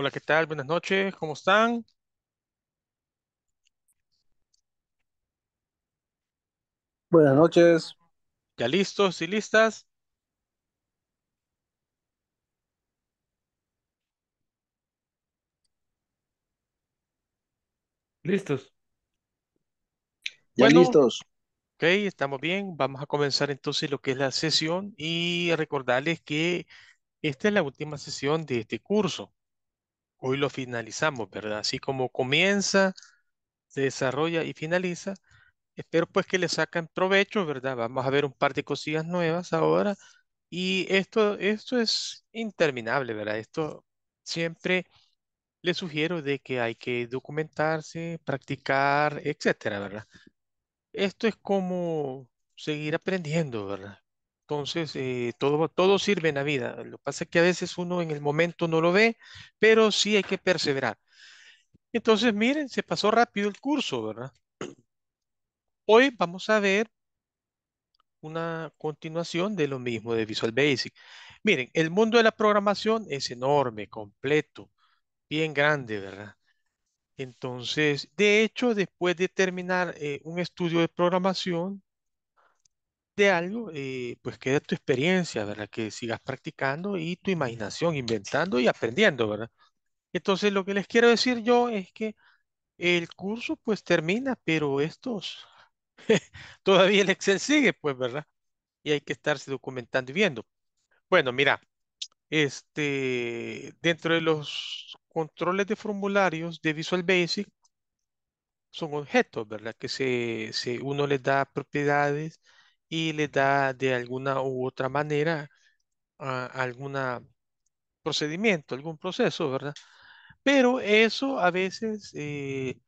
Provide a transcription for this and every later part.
Hola, ¿qué tal? Buenas noches, ¿cómo están? Buenas noches. ¿Ya listos y listas? Listos. Ya listos. ok, estamos bien. Vamos a comenzar entonces lo que es la sesión y recordarles que esta es la última sesión de este curso hoy lo finalizamos, ¿verdad? Así como comienza, se desarrolla y finaliza. Espero pues que le sacan provecho, ¿verdad? Vamos a ver un par de cosillas nuevas ahora. Y esto, esto es interminable, ¿verdad? Esto siempre le sugiero de que hay que documentarse, practicar, etcétera, ¿verdad? Esto es como seguir aprendiendo, ¿verdad? Entonces, eh, todo, todo sirve en la vida. Lo que pasa es que a veces uno en el momento no lo ve, pero sí hay que perseverar. Entonces, miren, se pasó rápido el curso, ¿verdad? Hoy vamos a ver una continuación de lo mismo de Visual Basic. Miren, el mundo de la programación es enorme, completo, bien grande, ¿verdad? Entonces, de hecho, después de terminar eh, un estudio de programación, algo, eh, pues queda tu experiencia, ¿verdad? Que sigas practicando y tu imaginación, inventando y aprendiendo, ¿verdad? Entonces, lo que les quiero decir yo es que el curso pues termina, pero estos, todavía el Excel sigue, pues, ¿verdad? Y hay que estarse documentando y viendo. Bueno, mira, este, dentro de los controles de formularios de Visual Basic, son objetos, ¿verdad? Que se, se uno les da propiedades, y le da de alguna u otra manera ah, algún procedimiento, algún proceso, ¿verdad? Pero eso a veces eh,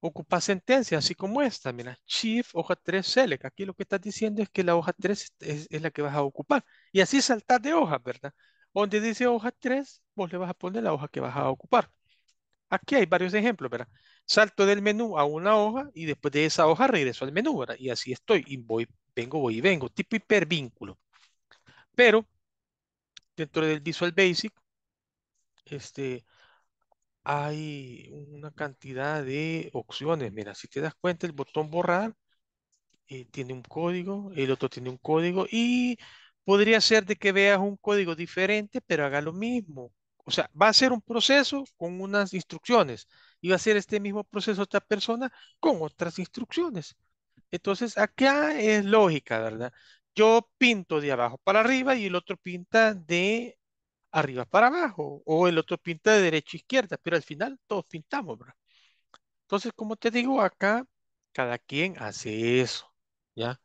ocupa sentencias, así como esta, mira, Shift, hoja 3, Select. Aquí lo que estás diciendo es que la hoja 3 es, la que vas a ocupar. Y así saltar de hoja, ¿verdad? Donde dice hoja 3, vos le vas a poner la hoja que vas a ocupar. Aquí hay varios ejemplos, ¿verdad? Salto del menú a una hoja y después de esa hoja regreso al menú, ¿verdad? Y así estoy y voy vengo, voy y vengo, tipo hipervínculo. Pero dentro del Visual Basic, este, hay una cantidad de opciones. Mira, si te das cuenta, el botón borrar eh, tiene un código, el otro tiene un código y podría ser de que veas un código diferente, pero haga lo mismo. O sea, va a ser un proceso con unas instrucciones y va a ser este mismo proceso otra persona con otras instrucciones. Entonces, acá es lógica, ¿verdad? Yo pinto de abajo para arriba y el otro pinta de arriba para abajo, o el otro pinta de derecha a izquierda, pero al final todos pintamos, ¿verdad? Entonces, como te digo, acá cada quien hace eso, ¿ya?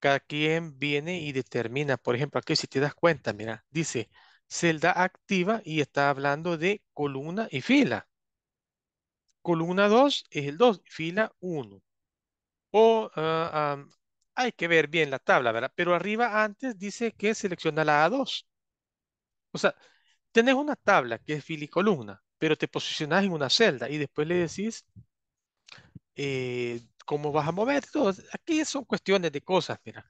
Cada quien viene y determina, por ejemplo, aquí si te das cuenta, mira, dice celda activa y está hablando de columna y fila. Columna 2 es el 2, fila 1. O ah, ah, hay que ver bien la tabla, ¿verdad? Pero arriba antes dice que selecciona la A2. O sea, tenés una tabla que es fili-columna, pero te posicionás en una celda y después le decís eh, cómo vas a mover. Aquí son cuestiones de cosas, mira.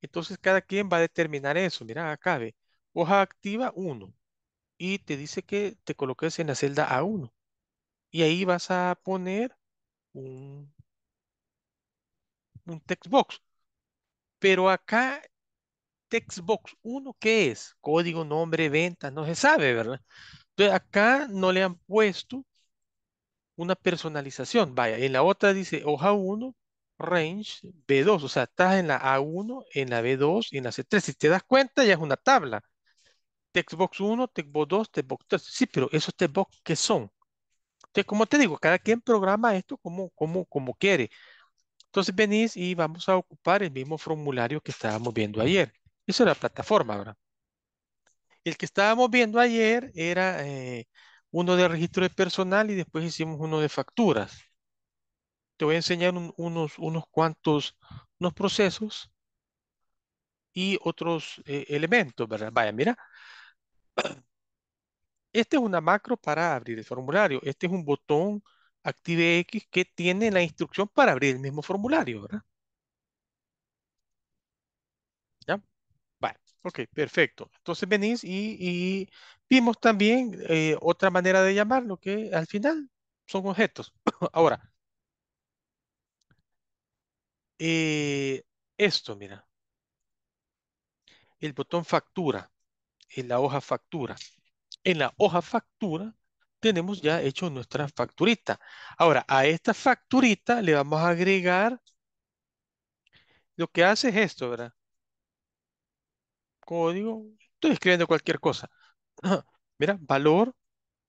Entonces cada quien va a determinar eso. Mira, acá ve. Hoja activa 1. Y te dice que te coloques en la celda A1. Y ahí vas a poner un un textbox. Pero acá, textbox 1, ¿qué es? Código, nombre, venta, no se sabe, ¿verdad? Entonces acá no le han puesto una personalización. Vaya, en la otra dice hoja 1, range B2, o sea, estás en la A1, en la B2 y en la C3. Si te das cuenta, ya es una tabla. Textbox 1, Textbox 2, Textbox 3. Sí, pero esos Textbox, ¿qué son? Entonces, como te digo, cada quien programa esto como, como, como quiere. Entonces venís y vamos a ocupar el mismo formulario que estábamos viendo ayer. Eso era la plataforma, ¿verdad? El que estábamos viendo ayer era eh, uno de registro de personal y después hicimos uno de facturas. Te voy a enseñar unos, unos cuantos unos procesos y otros eh, elementos, ¿verdad? Vaya, mira. Esta es una macro para abrir el formulario. Este es un botón ActiveX que tiene la instrucción para abrir el mismo formulario, ¿verdad? ¿Ya? Vale, ok, perfecto. Entonces venís y, vimos también eh, otra manera de llamarlo que al final son objetos. Ahora, eh, esto, mira, el botón factura, en la hoja factura. En la hoja factura tenemos ya hecho nuestra facturita. Ahora, a esta facturita le vamos a agregar lo que hace es esto, ¿verdad? Código, estoy escribiendo cualquier cosa. Mira, valor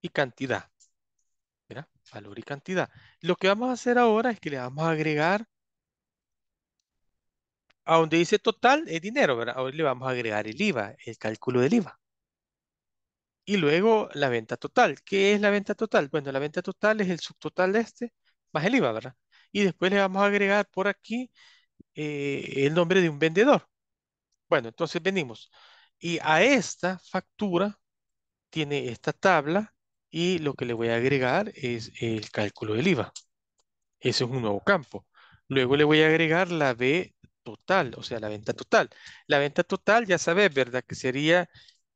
y cantidad. Mira, valor y cantidad. Lo que vamos a hacer ahora es que le vamos a agregar a donde dice total es dinero, ¿verdad? Ahora le vamos a agregar el IVA, el cálculo del IVA. Y luego la venta total. ¿Qué es la venta total? Bueno, la venta total es el subtotal de este más el IVA, ¿verdad? Y después le vamos a agregar por aquí eh, el nombre de un vendedor. Bueno, entonces venimos. Y a esta factura tiene esta tabla y lo que le voy a agregar es el cálculo del IVA. Ese es un nuevo campo. Luego le voy a agregar la B total, o sea, la venta total. La venta total, ya sabes, ¿verdad? Que sería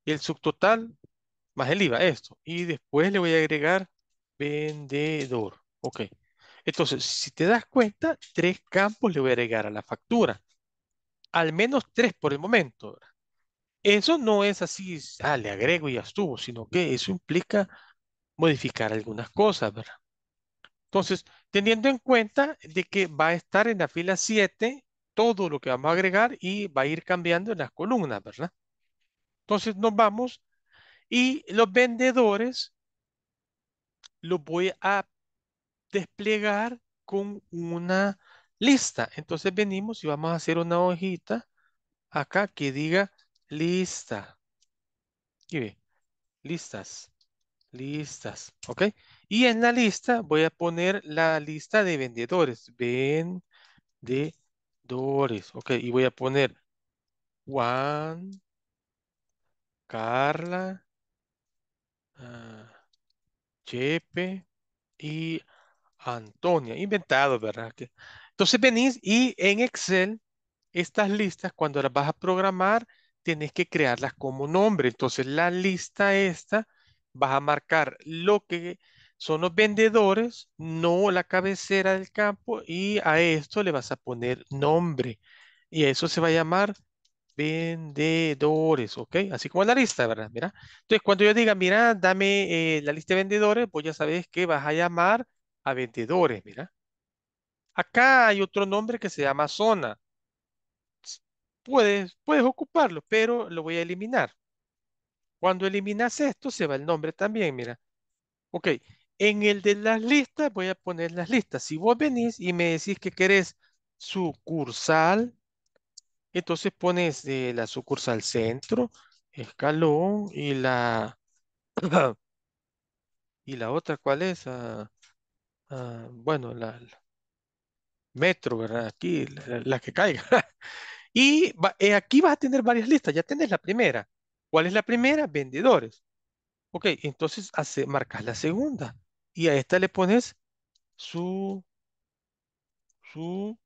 el subtotal más el IVA, esto. Y después le voy a agregar vendedor. Ok. Entonces, si te das cuenta, tres campos le voy a agregar a la factura. Al menos tres por el momento. Eso no es así, ah, le agrego y ya estuvo, sino que eso implica modificar algunas cosas, ¿verdad? Entonces, teniendo en cuenta de que va a estar en la fila 7 todo lo que vamos a agregar y va a ir cambiando en las columnas, ¿verdad? Entonces nos vamos y los vendedores los voy a desplegar con una lista. Entonces venimos y vamos a hacer una hojita acá que diga lista. Y ve, listas, listas, ¿ok? Y en la lista voy a poner la lista de vendedores. Vendedores, ¿ok? Y voy a poner Juan, Carla, Ah, Chepe y Antonia. Inventado, ¿verdad? entonces venís y en Excel, estas listas, cuando las vas a programar, tienes que crearlas como nombre. Entonces la lista esta, vas a marcar lo que son los vendedores, no la cabecera del campo, y a esto le vas a poner nombre. Y eso se va a llamar vendedores, ¿ok? Así como la lista, ¿verdad? Mira. Entonces, cuando yo diga, mira, dame eh, la lista de vendedores, pues ya sabes que vas a llamar a vendedores, mira. Acá hay otro nombre que se llama zona. Puedes, puedes ocuparlo, pero lo voy a eliminar. Cuando eliminas esto, se va el nombre también, mira. Ok, en el de las listas voy a poner las listas. Si vos venís y me decís que querés sucursal entonces pones eh, la sucursal centro, escalón y la... ¿Y la otra cuál es? Ah, ah, bueno, la, metro, ¿verdad? Aquí, la, que caiga. y eh, aquí vas a tener varias listas. Ya tenés la primera. ¿Cuál es la primera? Vendedores. Ok, entonces marcas la segunda. Y a esta le pones su... su...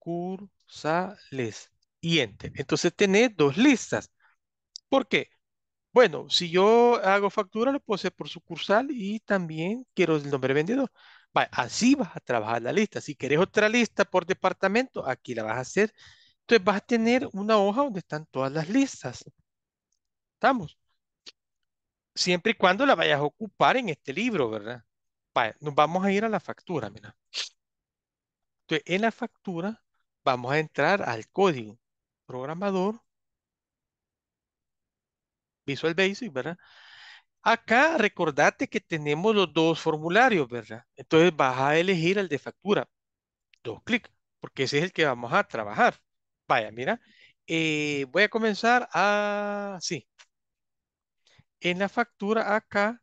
Cur, Sales y Enter. Entonces tenés dos listas. ¿Por qué? Bueno, si yo hago factura, lo puedo hacer por sucursal y también quiero el nombre vendedor. así vas a trabajar la lista. Si querés otra lista por departamento, aquí la vas a hacer. Entonces vas a tener una hoja donde están todas las listas. ¿Estamos? Siempre y cuando la vayas a ocupar en este libro, ¿verdad? nos vamos a ir a la factura, mira. Entonces, en la factura vamos a entrar al código. Programador. Visual Basic, ¿verdad? Acá recordate que tenemos los dos formularios, ¿verdad? Entonces vas a elegir el de factura. Dos clic porque ese es el que vamos a trabajar. Vaya, mira. Eh, voy a comenzar a sí En la factura acá,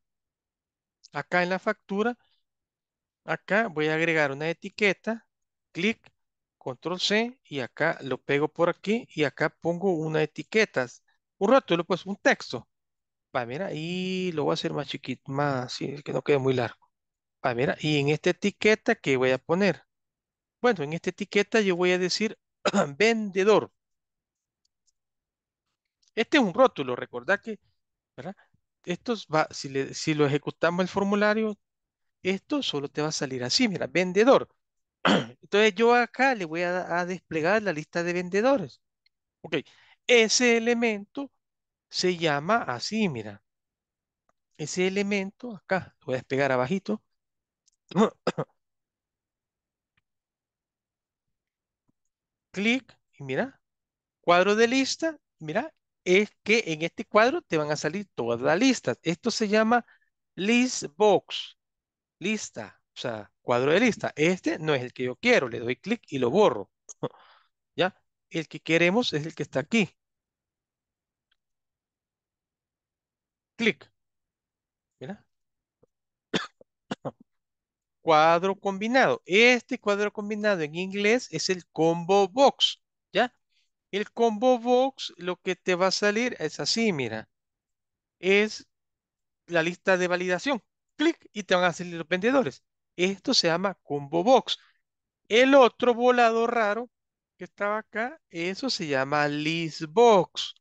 acá en la factura, acá voy a agregar una etiqueta, clic, control C y acá lo pego por aquí y acá pongo una etiqueta, un rótulo, pues un texto. Va, mira, y lo voy a hacer más chiquito, más, así, que no quede muy largo. Va, mira, y en esta etiqueta, ¿qué voy a poner? Bueno, en esta etiqueta yo voy a decir vendedor. Este es un rótulo, recordad que, ¿verdad? Estos va, si, si lo ejecutamos el formulario, esto solo te va a salir así, mira, vendedor. Entonces yo acá le voy a, desplegar la lista de vendedores. Ok, ese elemento se llama así, mira. Ese elemento acá, lo voy a despegar abajito. Clic y mira, cuadro de lista, mira, es que en este cuadro te van a salir todas las listas. Esto se llama list box, lista, o sea, cuadro de lista. Este no es el que yo quiero, le doy clic y lo borro. ¿Ya? El que queremos es el que está aquí. Clic. Mira. cuadro combinado. Este cuadro combinado en inglés es el combo box. ¿Ya? El combo box lo que te va a salir es así, mira. Es la lista de validación. Clic y te van a salir los vendedores. Esto se llama combo box. El otro volado raro que estaba acá, eso se llama list box.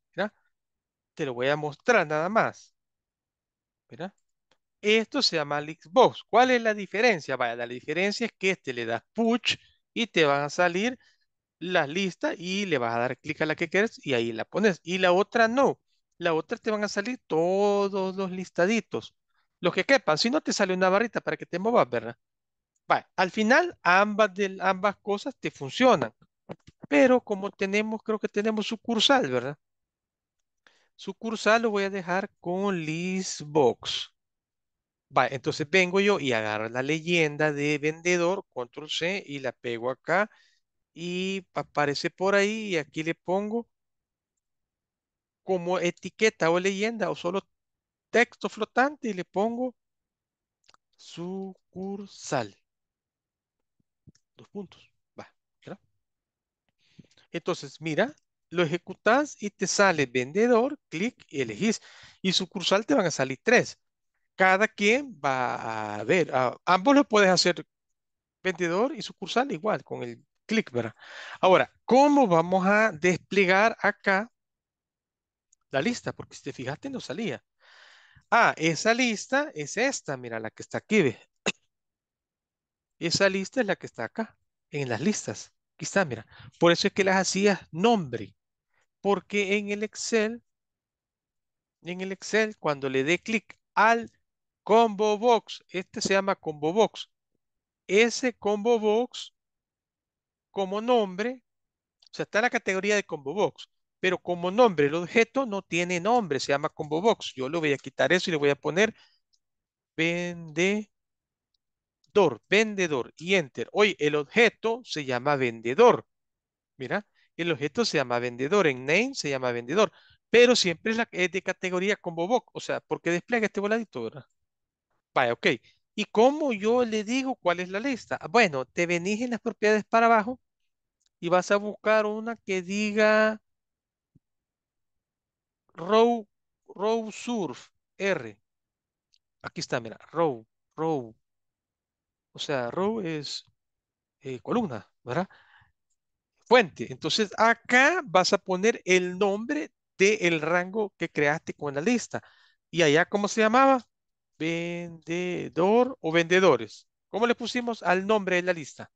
Te lo voy a mostrar nada más. Esto se llama list box. ¿Cuál es la diferencia? Vaya, la diferencia es que este le das push y te van a salir las listas y le vas a dar clic a la que quieres y ahí la pones. Y la otra no. La otra te van a salir todos los listaditos. Los que quepan. Si no, te sale una barrita para que te muevas, ¿verdad? al final ambas, ambas cosas te funcionan, pero como tenemos, creo que tenemos sucursal, ¿verdad? Sucursal lo voy a dejar con listbox. Vale, entonces vengo yo y agarro la leyenda de vendedor, control C, y la pego acá, y aparece por ahí, y aquí le pongo como etiqueta o leyenda, o solo texto flotante, y le pongo sucursal. Dos puntos. Va, ¿verdad? Entonces, mira, lo ejecutas y te sale vendedor, clic y elegís. Y sucursal te van a salir tres. Cada quien va a ver, ambos lo puedes hacer vendedor y sucursal igual, con el clic, ¿verdad? Ahora, ¿cómo vamos a desplegar acá la lista? Porque si te fijaste no salía. Ah, esa lista es esta, mira, la que está aquí, ¿ves? Esa lista es la que está acá, en las listas. Aquí está, mira. Por eso es que las hacías nombre. Porque en el Excel, en el Excel, cuando le dé clic al combo box, este se llama combo box. Ese combo box, como nombre, o sea, está en la categoría de combo box, pero como nombre, el objeto no tiene nombre, se llama combo box. Yo lo voy a quitar eso y le voy a poner vende Vendedor, y enter. Hoy el objeto se llama vendedor. Mira, el objeto se llama vendedor. En name se llama vendedor. Pero siempre es, la, de categoría combo box. O sea, porque despliega este voladito, ¿verdad? Vaya, ok. ¿Y cómo yo le digo cuál es la lista? Ah, bueno, te venís en las propiedades para abajo y vas a buscar una que diga row, row surf, R. Aquí está, mira, row, row, o sea, row es eh, columna, ¿verdad? Fuente. Entonces, acá vas a poner el nombre del rango que creaste con la lista. ¿Y allá cómo se llamaba? Vendedor o vendedores. ¿Cómo le pusimos al nombre de la lista?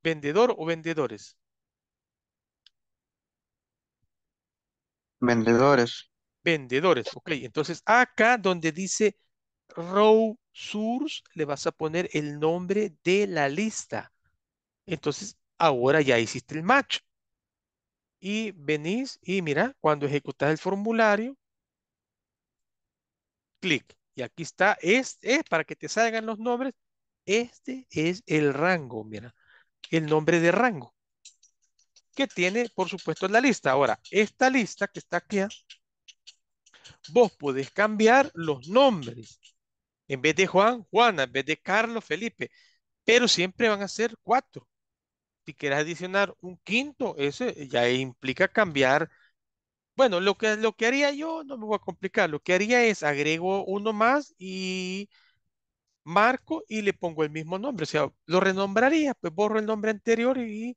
¿Vendedor o vendedores? Vendedores. Vendedores, ok. Entonces, acá donde dice row source le vas a poner el nombre de la lista. Entonces, ahora ya hiciste el match. Y venís y mira, cuando ejecutas el formulario, clic. Y aquí está, este, es, eh, para que te salgan los nombres, este es el rango, mira, el nombre de rango. Que tiene, por supuesto, la lista. Ahora, esta lista que está aquí, vos podés cambiar los nombres en vez de Juan, Juana. En vez de Carlos, Felipe. Pero siempre van a ser cuatro. Si quieres adicionar un quinto, eso ya implica cambiar. Bueno, lo que, lo que haría yo, no me voy a complicar. Lo que haría es agrego uno más y marco y le pongo el mismo nombre. O sea, lo renombraría, pues borro el nombre anterior y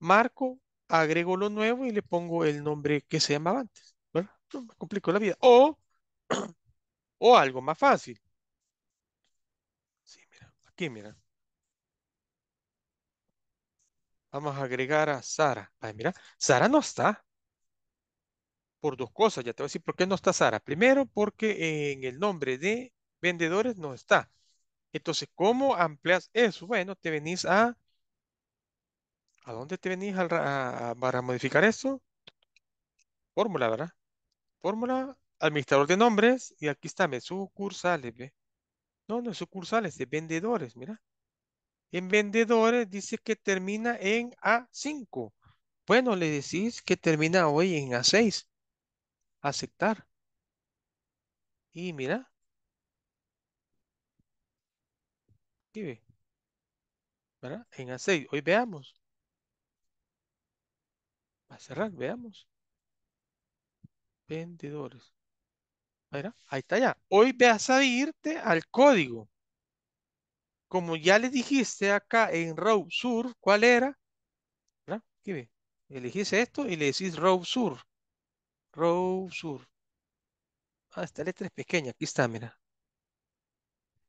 marco, agrego lo nuevo y le pongo el nombre que se llamaba antes. bueno, No me complico la vida. O, o algo más fácil aquí, mira. Vamos a agregar a Sara. Ay, mira, Sara no está. Por dos cosas, ya te voy a decir por qué no está Sara. Primero, porque en el nombre de vendedores no está. Entonces, ¿cómo amplias eso? Bueno, te venís a... ¿A dónde te venís a, para modificar eso? Fórmula, ¿verdad? Fórmula, administrador de nombres, y aquí está, me sucursales, no, no, sucursales, de vendedores, mira. En vendedores dice que termina en A5. Bueno, le decís que termina hoy en A6. Aceptar. Y mira. ¿Qué ve? ¿Verdad? En A6. Hoy veamos. Va a cerrar, veamos. Vendedores ahí está ya. Hoy vas a irte al código. Como ya le dijiste acá en row sur, ¿cuál era? Aquí ve. Elegís esto y le decís row sur. Row sur. Ah, esta letra es pequeña. Aquí está, mira.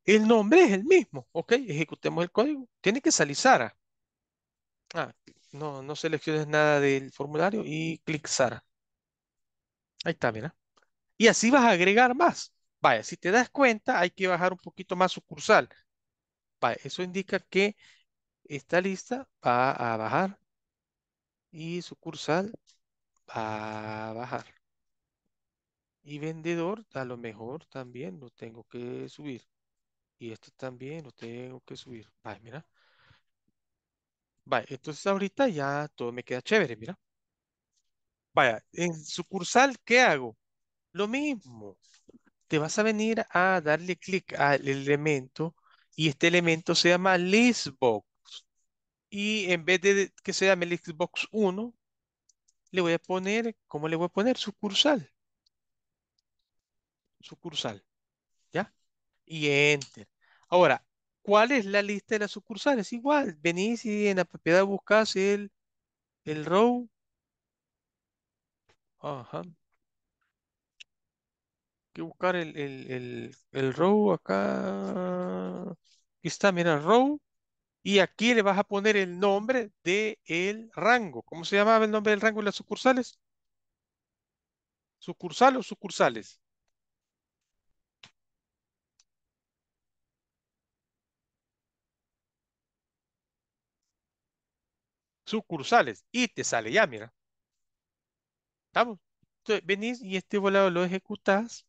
El nombre es el mismo. Ok, ejecutemos el código. Tiene que salir Sara. Ah, no, no selecciones nada del formulario y clic Sara. Ahí está, mira. Y así vas a agregar más. Vaya, si te das cuenta, hay que bajar un poquito más sucursal. eso indica que esta lista va a bajar y sucursal va a bajar. Y vendedor, a lo mejor también lo tengo que subir. Y esto también lo tengo que subir. Vaya, mira. Vaya, entonces ahorita ya todo me queda chévere, mira. Vaya, en sucursal, ¿qué hago? Lo mismo, te vas a venir a darle clic al elemento y este elemento se llama Listbox. Y en vez de que se llame Listbox 1, le voy a poner, ¿cómo le voy a poner? Sucursal. Sucursal. ¿Ya? Y Enter. Ahora, ¿cuál es la lista de las sucursales? Igual, venís y en la propiedad buscas el, el row. Ajá buscar el, row acá. Aquí está, mira, row. Y aquí le vas a poner el nombre del el rango. ¿Cómo se llamaba el nombre del rango de las sucursales? ¿Sucursal o sucursales? Sucursales. Y te sale ya, mira. ¿Estamos? Entonces venís y este volado lo ejecutas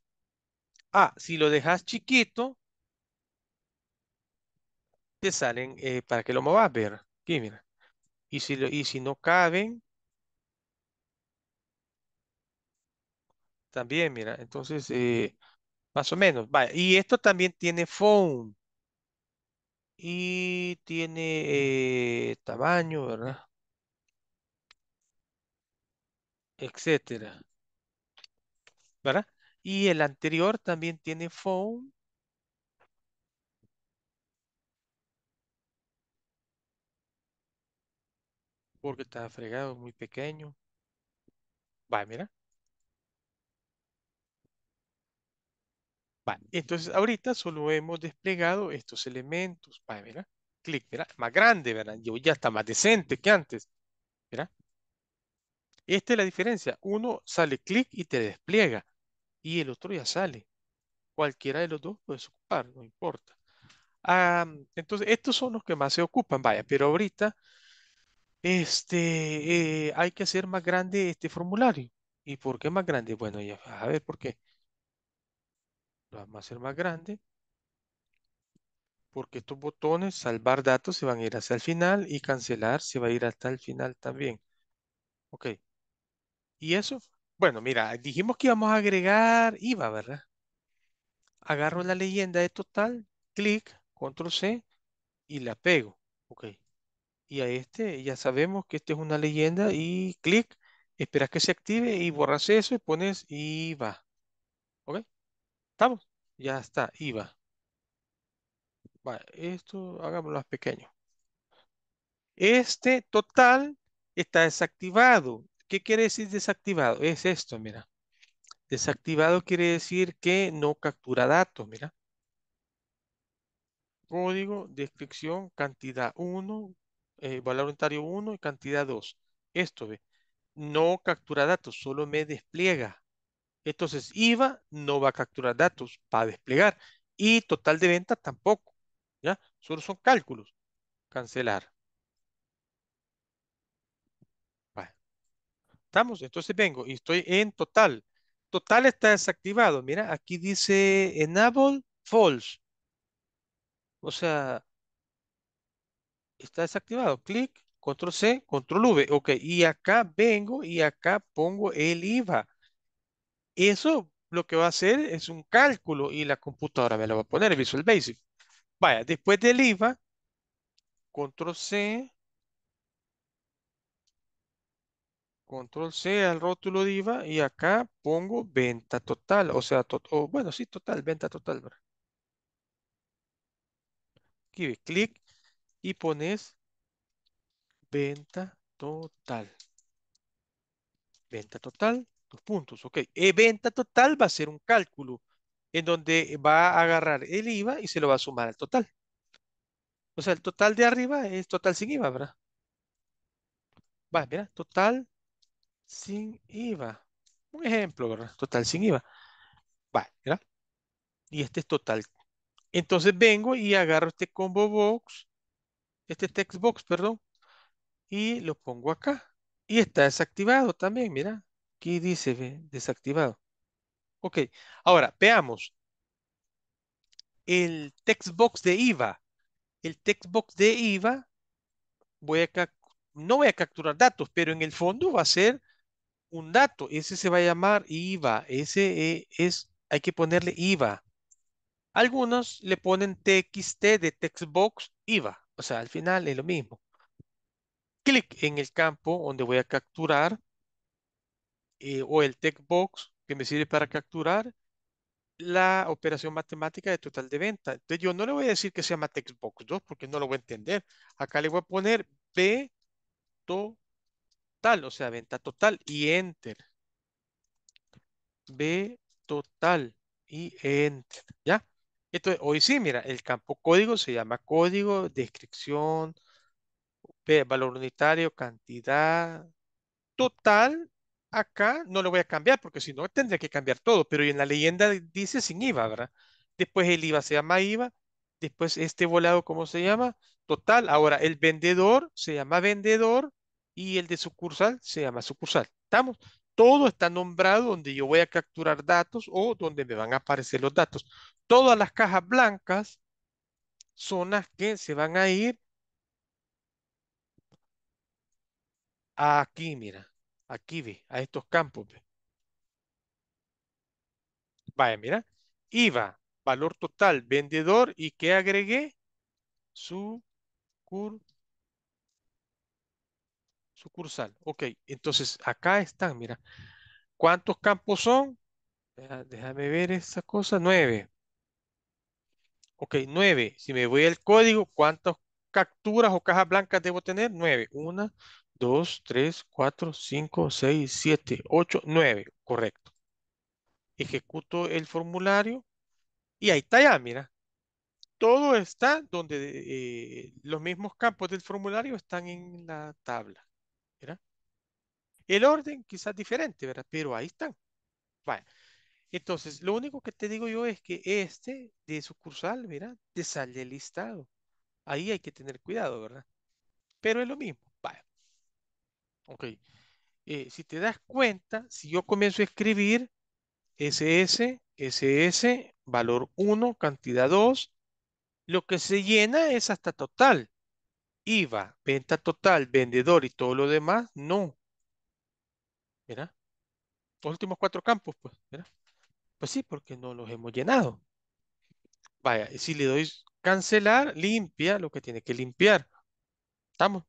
Ah, si lo dejas chiquito, te salen eh, para que lo movas, ver. Aquí, mira. Y si, y si no caben, también, mira. Entonces, eh, más o menos. Vaya. Y esto también tiene phone. Y tiene eh, tamaño, ¿verdad? Etcétera. ¿Verdad? Y el anterior también tiene phone. Porque está fregado, muy pequeño. Va, mira. Va, entonces ahorita solo hemos desplegado estos elementos. Va, mira. Clic, mira. Más grande, ¿verdad? Yo ya está más decente que antes. Mira. Esta es la diferencia. Uno sale clic y te despliega y el otro ya sale. Cualquiera de los dos puede ocupar, no importa. Ah, entonces, estos son los que más se ocupan, vaya, pero ahorita este, eh, hay que hacer más grande este formulario. ¿Y por qué más grande? Bueno, ya a ver por qué. Lo vamos a hacer más grande. Porque estos botones, salvar datos, se van a ir hacia el final y cancelar se va a ir hasta el final también. Ok. Y eso bueno, mira, dijimos que íbamos a agregar IVA, ¿verdad? Agarro la leyenda de total, clic, control C y la pego. Ok. Y a este ya sabemos que este es una leyenda y clic, esperas que se active y borras eso y pones IVA. Ok. ¿Estamos? Ya está, IVA. Vale, esto hagámoslo más pequeño. Este total está desactivado ¿Qué quiere decir desactivado? Es esto, mira. Desactivado quiere decir que no captura datos, mira. Código, descripción, cantidad 1, eh, valor unitario 1 y cantidad 2. Esto, ve. No captura datos, solo me despliega. Entonces, IVA no va a capturar datos para desplegar. Y total de venta tampoco. ¿Ya? Solo son cálculos. Cancelar. ¿Estamos? Entonces vengo y estoy en total. Total está desactivado. Mira, aquí dice enable false. O sea, está desactivado. Clic, control C, control V. Ok, y acá vengo y acá pongo el IVA. Eso lo que va a hacer es un cálculo y la computadora me lo va a poner, Visual Basic. Vaya, después del IVA, control C, control C al rótulo de IVA y acá pongo venta total, o sea, bueno, sí, total, venta total. ¿verdad? Aquí clic y pones venta total. Venta total, dos puntos, ok. E venta total va a ser un cálculo en donde va a agarrar el IVA y se lo va a sumar al total. O sea, el total de arriba es total sin IVA, ¿verdad? Va, mira, total sin IVA. Un ejemplo, ¿verdad? Total sin IVA. Vale, Y este es total. Entonces vengo y agarro este combo box, este text box, perdón, y lo pongo acá. Y está desactivado también, mira. Aquí dice desactivado. Ok, ahora veamos. El text box de IVA. El text box de IVA, voy a no voy a capturar datos, pero en el fondo va a ser un dato, ese se va a llamar IVA, ese eh, es, hay que ponerle IVA. Algunos le ponen TXT de textbox IVA, o sea, al final es lo mismo. Clic en el campo donde voy a capturar eh, o el textbox que me sirve para capturar la operación matemática de total de venta. Entonces yo no le voy a decir que se llama textbox 2 porque no lo voy a entender. Acá le voy a poner B to o sea, venta total y enter. B total y enter, ¿ya? Entonces, hoy sí, mira, el campo código se llama código, descripción, valor unitario, cantidad, total, acá no lo voy a cambiar porque si no tendría que cambiar todo, pero en la leyenda dice sin IVA, ¿verdad? Después el IVA se llama IVA, después este volado, ¿cómo se llama? Total, ahora el vendedor se llama vendedor y el de sucursal se llama sucursal. ¿Estamos? Todo está nombrado donde yo voy a capturar datos o donde me van a aparecer los datos. Todas las cajas blancas son las que se van a ir aquí, mira. Aquí ve, a estos campos. Ve. Vaya, mira. IVA, valor total, vendedor y qué agregué sucursal sucursal. Ok, entonces acá están, mira. ¿Cuántos campos son? Déjame ver esa cosa. Nueve. Ok, nueve. Si me voy al código, ¿cuántas capturas o cajas blancas debo tener? Nueve. Una, dos, tres, cuatro, cinco, seis, siete, ocho, nueve. Correcto. Ejecuto el formulario y ahí está ya, mira. Todo está donde eh, los mismos campos del formulario están en la tabla. El orden quizás diferente, ¿verdad? Pero ahí están. Vale. Entonces, lo único que te digo yo es que este de sucursal, mira, te sale listado. Ahí hay que tener cuidado, ¿verdad? Pero es lo mismo. Vale. Ok. Eh, si te das cuenta, si yo comienzo a escribir SS, SS, valor 1, cantidad 2, lo que se llena es hasta total. IVA, venta total, vendedor y todo lo demás, no. ¿verdad? Los últimos cuatro campos, pues, ¿verdad? Pues sí, porque no los hemos llenado. Vaya, si le doy cancelar, limpia lo que tiene que limpiar. ¿Estamos?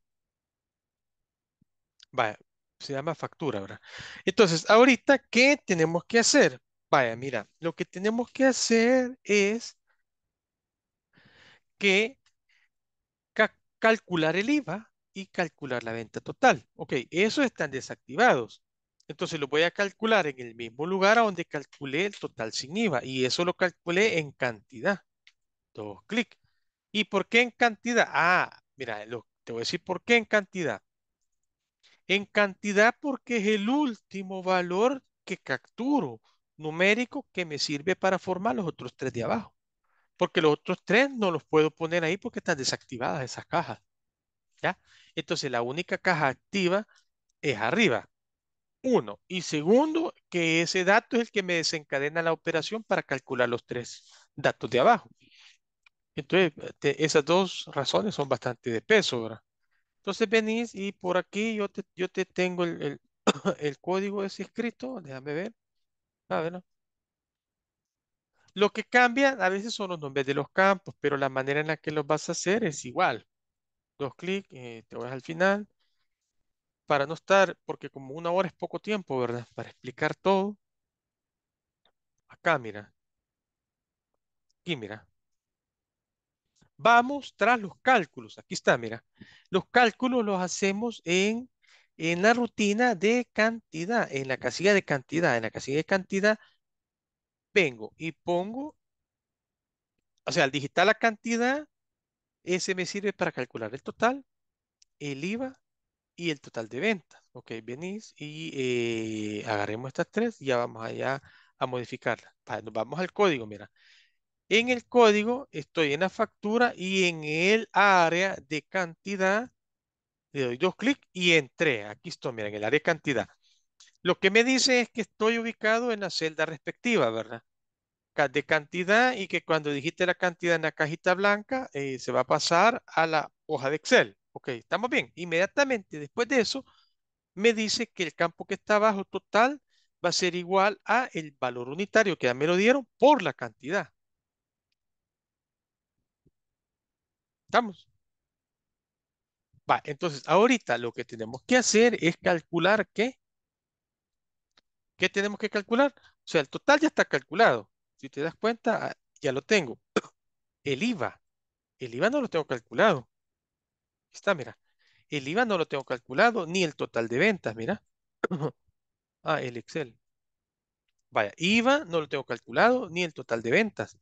Vaya, se llama factura, ahora. Entonces, ahorita, ¿qué tenemos que hacer? Vaya, mira, lo que tenemos que hacer es que calcular el IVA y calcular la venta total. Ok, esos están desactivados. Entonces lo voy a calcular en el mismo lugar a donde calculé el total sin IVA. Y eso lo calculé en cantidad. Dos clic. ¿Y por qué en cantidad? Ah, mira, te voy a decir por qué en cantidad. En cantidad porque es el último valor que capturo numérico que me sirve para formar los otros tres de abajo. Porque los otros tres no los puedo poner ahí porque están desactivadas esas cajas. ¿Ya? Entonces la única caja activa es arriba. Uno. Y segundo, que ese dato es el que me desencadena la operación para calcular los tres datos de abajo. Entonces, esas dos razones son bastante de peso, ¿verdad? Entonces venís y por aquí yo te, yo te tengo el, código ese escrito. Déjame ver. A ah, ver, Lo que cambia a veces son los nombres de los campos, pero la manera en la que los vas a hacer es igual. Dos clics, eh, te vas al final para no estar, porque como una hora es poco tiempo, ¿verdad? Para explicar todo. Acá, mira. Aquí, mira. Vamos tras los cálculos. Aquí está, mira. Los cálculos los hacemos en, la rutina de cantidad, en la casilla de cantidad. En la casilla de cantidad vengo y pongo, o sea, al digitar la cantidad, ese me sirve para calcular el total, el IVA y el total de ventas. Ok, venís y eh, agarremos estas tres y ya vamos allá a modificarlas. nos vamos al código, mira. En el código estoy en la factura y en el área de cantidad le doy dos clics y entré. Aquí estoy, mira, en el área de cantidad. Lo que me dice es que estoy ubicado en la celda respectiva, ¿verdad? De cantidad y que cuando dijiste la cantidad en la cajita blanca eh, se va a pasar a la hoja de Excel. Ok, estamos bien. Inmediatamente después de eso, me dice que el campo que está abajo total va a ser igual a el valor unitario que ya me lo dieron por la cantidad. ¿Estamos? Va, entonces ahorita lo que tenemos que hacer es calcular qué. ¿Qué tenemos que calcular? O sea, el total ya está calculado. Si te das cuenta, ah, ya lo tengo. El IVA. El IVA no lo tengo calculado está, mira. El IVA no lo tengo calculado, ni el total de ventas, mira. ah, el Excel. Vaya, IVA no lo tengo calculado, ni el total de ventas.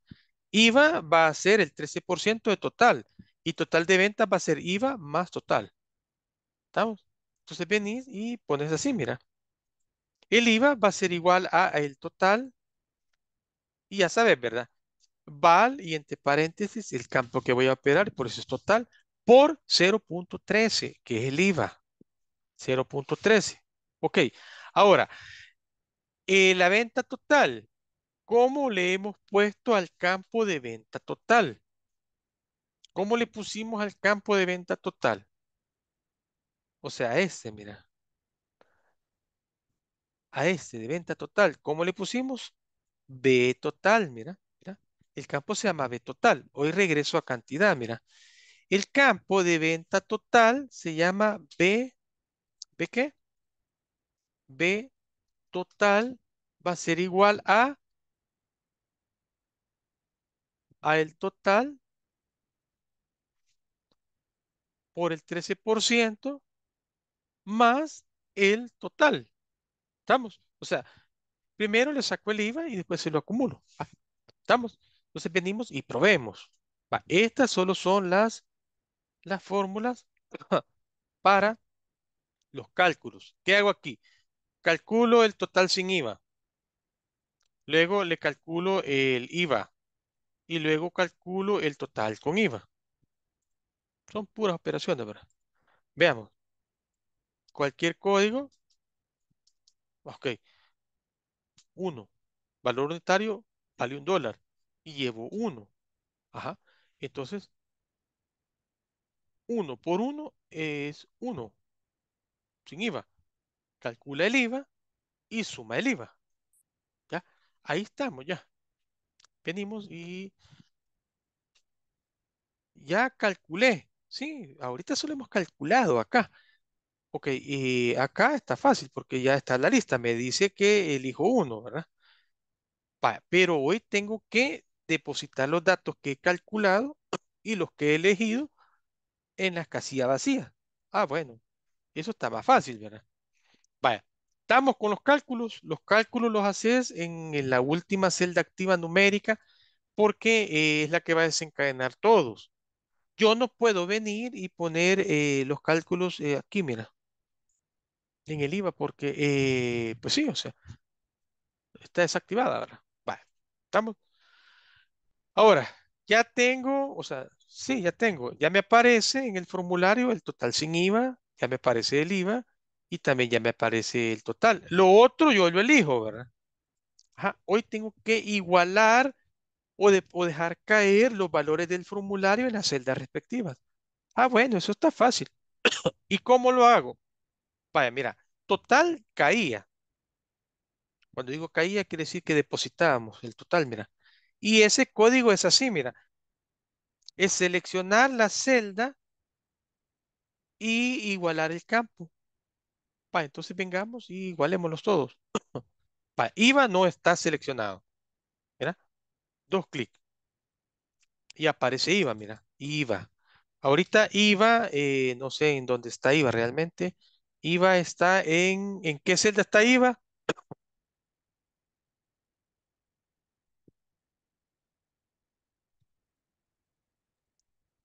IVA va a ser el 13% de total. Y total de ventas va a ser IVA más total. ¿Estamos? Entonces venís y pones así, mira. El IVA va a ser igual a el total. Y ya sabes, ¿verdad? Val y entre paréntesis el campo que voy a operar, por eso es total, por 0.13, que es el IVA. 0.13. Ok, ahora, eh, la venta total, ¿cómo le hemos puesto al campo de venta total? ¿Cómo le pusimos al campo de venta total? O sea, a este, mira. A este de venta total, ¿cómo le pusimos? B total, mira. El campo se llama B total. Hoy regreso a cantidad, mira. El campo de venta total se llama B, ¿B qué? B total va a ser igual a, a el total por el 13% más el total. ¿Estamos? O sea, primero le saco el IVA y después se lo acumulo. Ah, ¿Estamos? Entonces venimos y probemos. estas solo son las las fórmulas para los cálculos. ¿Qué hago aquí? Calculo el total sin IVA. Luego le calculo el IVA. Y luego calculo el total con IVA. Son puras operaciones, ¿verdad? Veamos. Cualquier código. Ok. 1. Valor unitario vale un dólar. Y llevo 1. Ajá. Entonces, 1 por 1 es 1, sin IVA. Calcula el IVA y suma el IVA. ¿Ya? Ahí estamos, ya. Venimos y ya calculé. Sí, ahorita solo hemos calculado acá. Ok, y acá está fácil porque ya está la lista. Me dice que elijo uno, ¿verdad? pero hoy tengo que depositar los datos que he calculado y los que he elegido en la casilla vacía Ah, bueno, eso está más fácil, ¿verdad? Vaya, estamos con los cálculos. Los cálculos los haces en, la última celda activa numérica porque eh, es la que va a desencadenar todos. Yo no puedo venir y poner eh, los cálculos eh, aquí, mira, en el IVA, porque, pues sí, o sea, está desactivada ¿verdad? vaya estamos. Ahora, ya tengo, o sea, sí, ya tengo, ya me aparece en el formulario el total sin IVA, ya me aparece el IVA y también ya me aparece el total. Lo otro yo lo elijo, ¿verdad? Ajá, hoy tengo que igualar o, o dejar caer los valores del formulario en las celdas respectivas. Ah, bueno, eso está fácil. ¿Y cómo lo hago? Vaya, mira, total caía. Cuando digo caía, quiere decir que depositábamos el total, mira. Y ese código es así, mira. Es seleccionar la celda y igualar el campo. Pa, entonces vengamos y igualémoslos todos. Pa, IVA no está seleccionado. Mira, dos clics. Y aparece IVA, mira, IVA. Ahorita IVA, eh, no sé en dónde está IVA realmente. IVA está en, ¿en qué celda está IVA?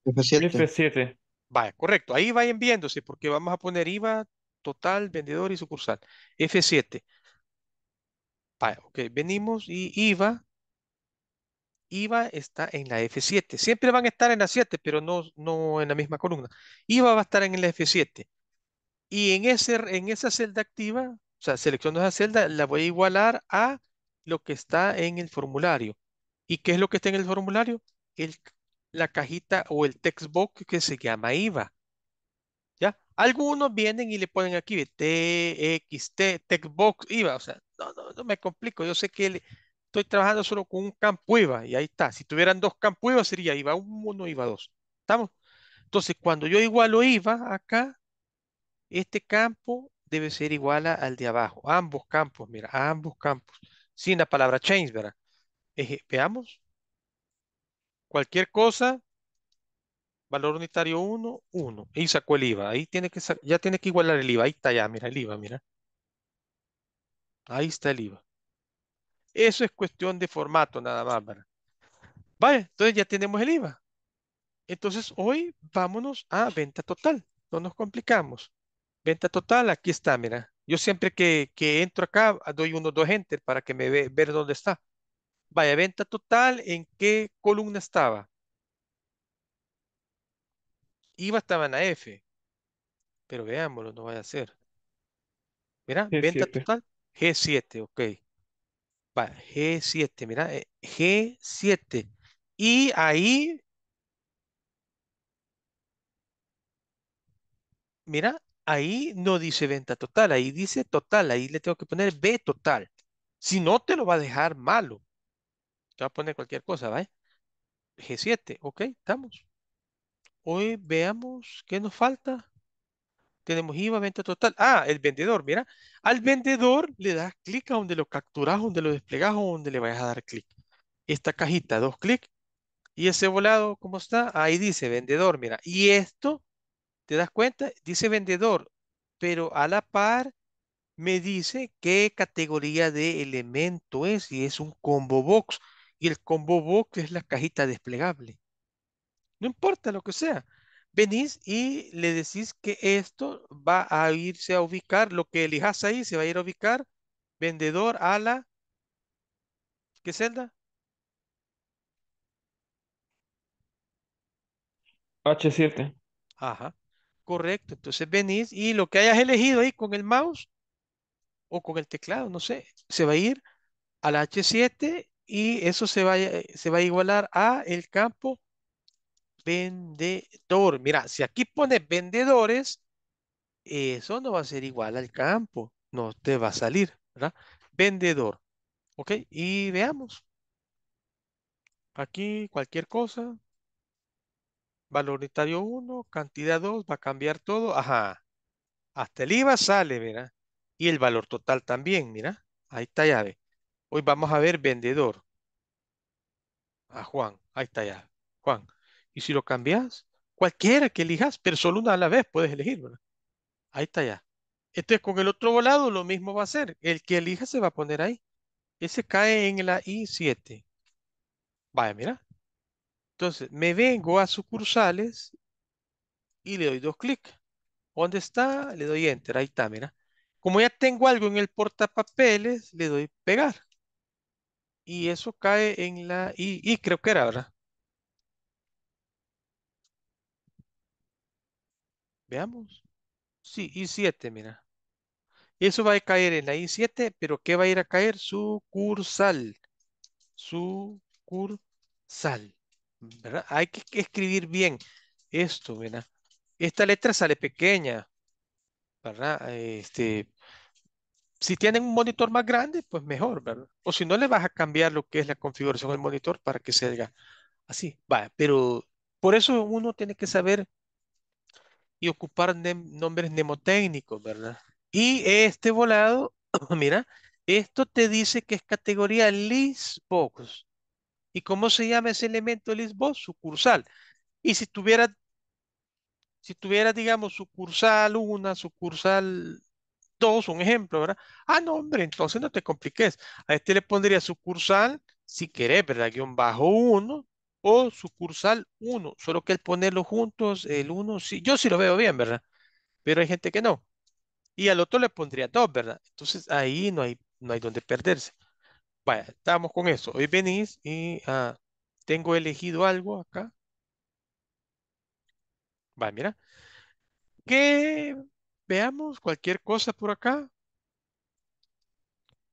F7. F7. Vaya, correcto. Ahí vayan viéndose porque vamos a poner IVA, total, vendedor y sucursal. F7. Vaya, ok. Venimos y IVA. IVA está en la F7. Siempre van a estar en la 7, pero no, no en la misma columna. IVA va a estar en la F7. Y en, ese, en esa celda activa, o sea, selecciono esa celda, la voy a igualar a lo que está en el formulario. ¿Y qué es lo que está en el formulario? El la cajita o el textbook que se llama IVA. ¿Ya? Algunos vienen y le ponen aquí TXT, textbook IVA. O sea, no, no, no me complico. Yo sé que estoy trabajando solo con un campo IVA y ahí está. Si tuvieran dos campos IVA sería IVA 1, IVA 2. ¿Estamos? Entonces, cuando yo igualo IVA acá, este campo debe ser igual al de abajo. Ambos campos, mira, ambos campos. Sin la palabra change, ¿verdad? veamos. Cualquier cosa, valor unitario 1, 1. Y sacó el IVA. Ahí tiene que, ya tiene que igualar el IVA. Ahí está ya, mira, el IVA, mira. Ahí está el IVA. Eso es cuestión de formato nada más. ¿verdad? Vale, entonces ya tenemos el IVA. Entonces hoy vámonos a venta total. No nos complicamos. Venta total, aquí está, mira. Yo siempre que, entro acá doy uno dos enter para que me vea, ver dónde está. Vaya, venta total, ¿en qué columna estaba? Iba, estaba en la F, pero veámoslo, no vaya a ser. Mira, venta total, G7, ok. Va, G7, mira, eh, G7. Y ahí, mira, ahí no dice venta total, ahí dice total, ahí le tengo que poner B total. Si no, te lo va a dejar malo. Te va a poner cualquier cosa, ¿vale? G7, ok, estamos. Hoy veamos qué nos falta. Tenemos IVA, venta total. Ah, el vendedor, mira. Al vendedor le das clic a donde lo capturas, donde lo desplegas o donde le vayas a dar clic. Esta cajita, dos clics. Y ese volado, ¿cómo está? Ahí dice vendedor, mira. Y esto, ¿te das cuenta? Dice vendedor, pero a la par me dice qué categoría de elemento es, Y es un combo box y el combo box, que es la cajita desplegable. No importa lo que sea. Venís y le decís que esto va a irse a ubicar, lo que elijas ahí se va a ir a ubicar, vendedor a la, ¿qué celda? H7. Ajá, correcto. Entonces venís y lo que hayas elegido ahí con el mouse o con el teclado, no sé, se va a ir a la H7 y eso se va, eh, se va a igualar a el campo vendedor. Mira, si aquí pones vendedores, eso no va a ser igual al campo. No te va a salir, ¿verdad? Vendedor. ¿Ok? Y veamos. Aquí cualquier cosa. Valor unitario 1, cantidad 2, va a cambiar todo. Ajá. Hasta el IVA sale, mira. Y el valor total también, mira. Ahí está llave. Hoy vamos a ver vendedor. A Juan. Ahí está ya. Juan. Y si lo cambias, cualquiera que elijas, pero solo una a la vez puedes elegir, Ahí está ya. Entonces con el otro volado lo mismo va a ser. El que elija se va a poner ahí. Ese cae en la I7. Vaya, mira. Entonces me vengo a sucursales y le doy dos clics. ¿Dónde está? Le doy enter. Ahí está, mira. Como ya tengo algo en el portapapeles, le doy pegar. Y eso cae en la I, y creo que era, ¿verdad? Veamos. Sí, I7, mira. Eso va a caer en la I7, pero ¿qué va a ir a caer? Sucursal. Sucursal. ¿Verdad? Hay que escribir bien esto, ¿verdad? Esta letra sale pequeña, ¿verdad? Este, si tienen un monitor más grande, pues mejor, ¿verdad? O si no, le vas a cambiar lo que es la configuración del monitor para que salga así. va pero por eso uno tiene que saber y ocupar nombres mnemotécnicos, ¿verdad? Y este volado, mira, esto te dice que es categoría Lisbox. ¿Y cómo se llama ese elemento Lisbox? Sucursal. Y si tuviera, si tuviera, digamos, sucursal 1, sucursal todos un ejemplo, ¿verdad? Ah, no, hombre, entonces no te compliques. A este le pondría sucursal, si querés, ¿verdad? Guión bajo 1 o sucursal 1. Solo que el ponerlo juntos, el 1, sí, yo sí lo veo bien, ¿verdad? Pero hay gente que no. Y al otro le pondría dos, ¿verdad? Entonces ahí no hay, no hay donde perderse. Vaya, estamos con eso. Hoy venís y ah, tengo elegido algo acá. Va, mira. Que veamos cualquier cosa por acá.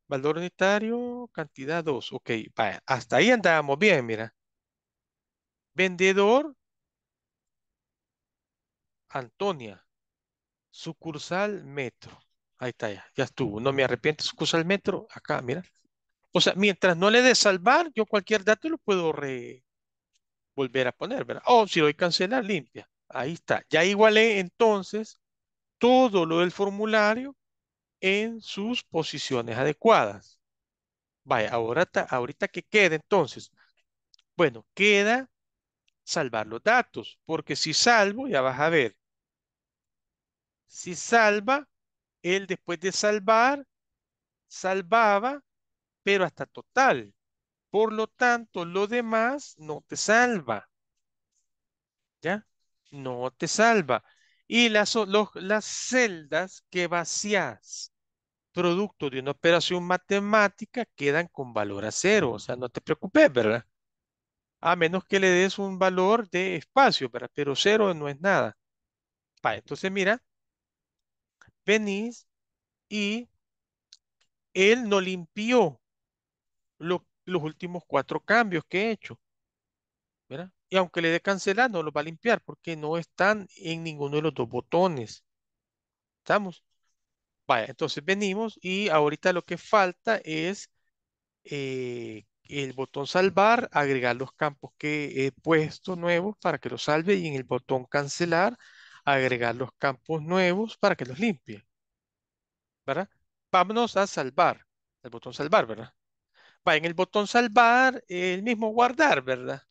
Valor unitario, cantidad 2. Ok, hasta ahí andamos bien, mira. Vendedor, Antonia. Sucursal Metro. Ahí está, ya, ya estuvo. No me arrepiento, sucursal Metro. Acá, mira. O sea, mientras no le dé salvar, yo cualquier dato lo puedo re... volver a poner, ¿verdad? O oh, si doy cancelar, limpia. Ahí está. Ya igualé entonces todo lo del formulario en sus posiciones adecuadas. Vaya, ahora ahorita que queda entonces. Bueno, queda salvar los datos, porque si salvo, ya vas a ver. Si salva, él después de salvar, salvaba, pero hasta total. Por lo tanto, lo demás no te salva. ¿Ya? No te salva y las, las celdas que vacías producto de una operación matemática quedan con valor a cero. O sea, no te preocupes, ¿verdad? A menos que le des un valor de espacio, ¿verdad? Pero cero no es nada. entonces mira, venís y él no limpió los últimos cuatro cambios que he hecho. ¿verdad? Y aunque le dé cancelar, no lo va a limpiar porque no están en ninguno de los dos botones. ¿Estamos? Vaya, entonces venimos y ahorita lo que falta es eh, el botón salvar, agregar los campos que he puesto nuevos para que los salve y en el botón cancelar, agregar los campos nuevos para que los limpie. ¿Verdad? Vámonos a salvar, el botón salvar, ¿verdad? Va en el botón salvar, el mismo guardar, ¿verdad?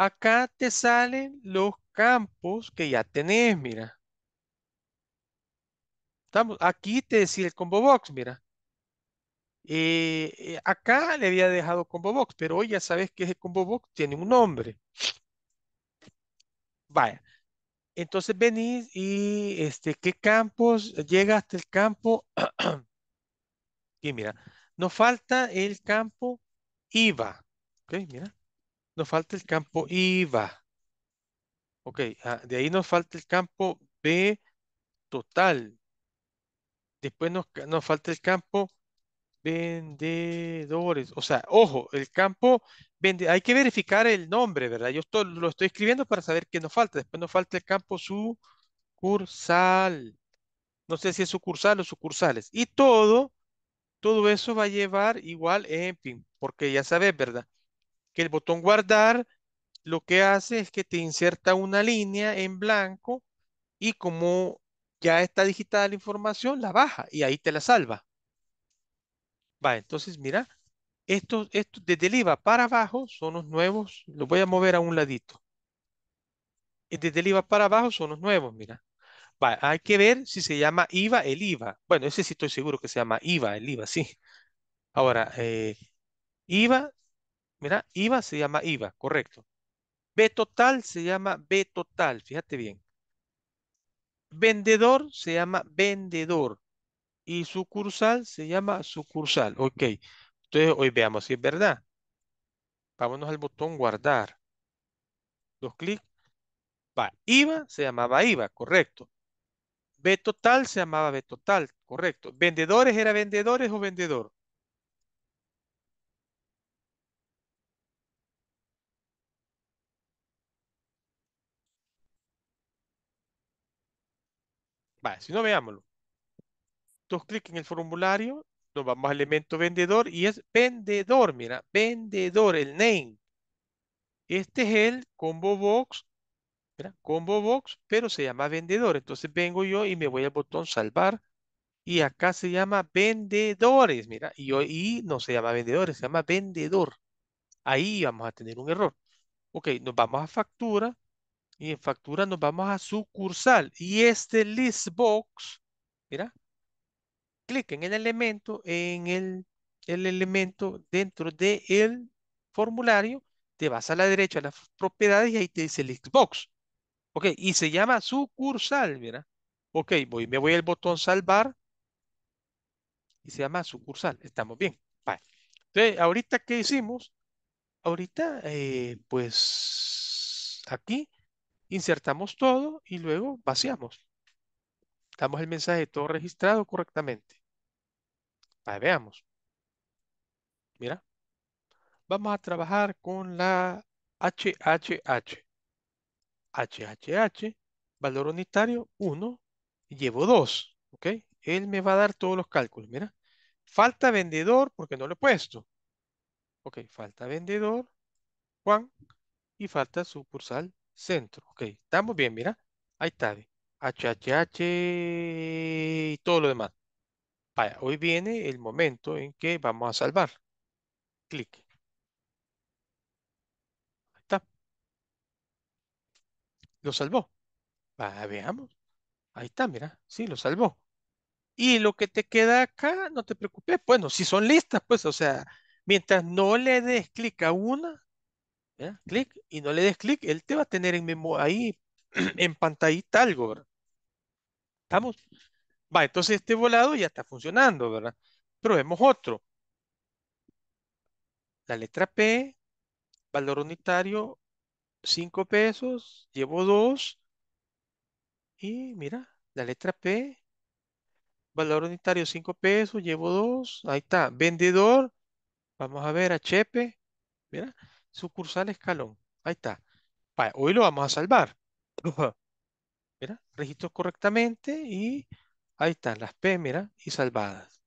Acá te salen los campos que ya tenés, mira. Estamos, aquí te decía el combo box, mira. Eh, eh, acá le había dejado combo box, pero hoy ya sabes que ese combo box tiene un nombre. Vaya. Entonces venís y este, ¿qué campos? Llega hasta el campo. y mira, nos falta el campo IVA. Ok, mira nos falta el campo IVA. Ok, ah, de ahí nos falta el campo B total. Después nos, falta el campo vendedores. O sea, ojo, el campo, vende, hay que verificar el nombre, ¿verdad? Yo lo estoy escribiendo para saber qué nos falta. Después nos falta el campo sucursal. No sé si es sucursal o sucursales. Y todo, todo eso va a llevar igual en PIN, porque ya sabes, ¿verdad? el botón guardar lo que hace es que te inserta una línea en blanco y como ya está digitada la información, la baja y ahí te la salva. Va, entonces mira, esto esto desde el IVA para abajo son los nuevos, los voy a mover a un ladito. Eh, desde el IVA para abajo son los nuevos, mira. Va, hay que ver si se llama IVA el IVA. Bueno, ese sí estoy seguro que se llama IVA el IVA, sí. Ahora, eh, IVA Mira, IVA se llama IVA, correcto. B total se llama B total, fíjate bien. Vendedor se llama vendedor y sucursal se llama sucursal. Ok, entonces hoy veamos si es verdad. Vámonos al botón guardar. Dos clics. Va, IVA se llamaba IVA, correcto. B total se llamaba B total, correcto. Vendedores era vendedores o vendedor. Vale, si no, veámoslo. Dos clic en el formulario, nos vamos a elemento vendedor y es vendedor, mira, vendedor, el name. Este es el combo box, mira, combo box, pero se llama vendedor. Entonces vengo yo y me voy al botón salvar y acá se llama vendedores, mira, y, y no se llama vendedores, se llama vendedor. Ahí vamos a tener un error. Ok, nos vamos a factura y en factura nos vamos a sucursal. Y este list box, mira, clic en el elemento, en el, elemento dentro del el formulario, te vas a la derecha a las propiedades y ahí te dice listbox box. Ok, y se llama sucursal, mira. Ok, voy, me voy al botón salvar y se llama sucursal. Estamos bien. Vale. Entonces, ahorita, ¿qué hicimos? Ahorita, eh, pues aquí Insertamos todo y luego vaciamos. Damos el mensaje todo registrado correctamente. Ahí veamos. Mira. Vamos a trabajar con la HHH. HHH, valor unitario 1, llevo 2. ¿Ok? Él me va a dar todos los cálculos. Mira. Falta vendedor porque no lo he puesto. Ok, falta vendedor, Juan, y falta sucursal centro. Ok, estamos bien, mira. Ahí está. HHH y todo lo demás. Vaya, hoy viene el momento en que vamos a salvar. Clic. Ahí está. Lo salvó. Vaya, veamos. Ahí está, mira. Sí, lo salvó. Y lo que te queda acá, no te preocupes. Bueno, si son listas, pues, o sea, mientras no le des clic a una, clic, y no le des clic, él te va a tener en ahí en pantallita algo, ¿Estamos? Va, entonces este volado ya está funcionando, ¿verdad? Probemos otro. La letra P, valor unitario, 5 pesos, llevo 2. Y mira, la letra P, valor unitario 5 pesos, llevo 2. Ahí está, vendedor. Vamos a ver a Chepe. Mira, Sucursal escalón. Ahí está. hoy lo vamos a salvar. registro correctamente y ahí están las P, mira, y salvadas.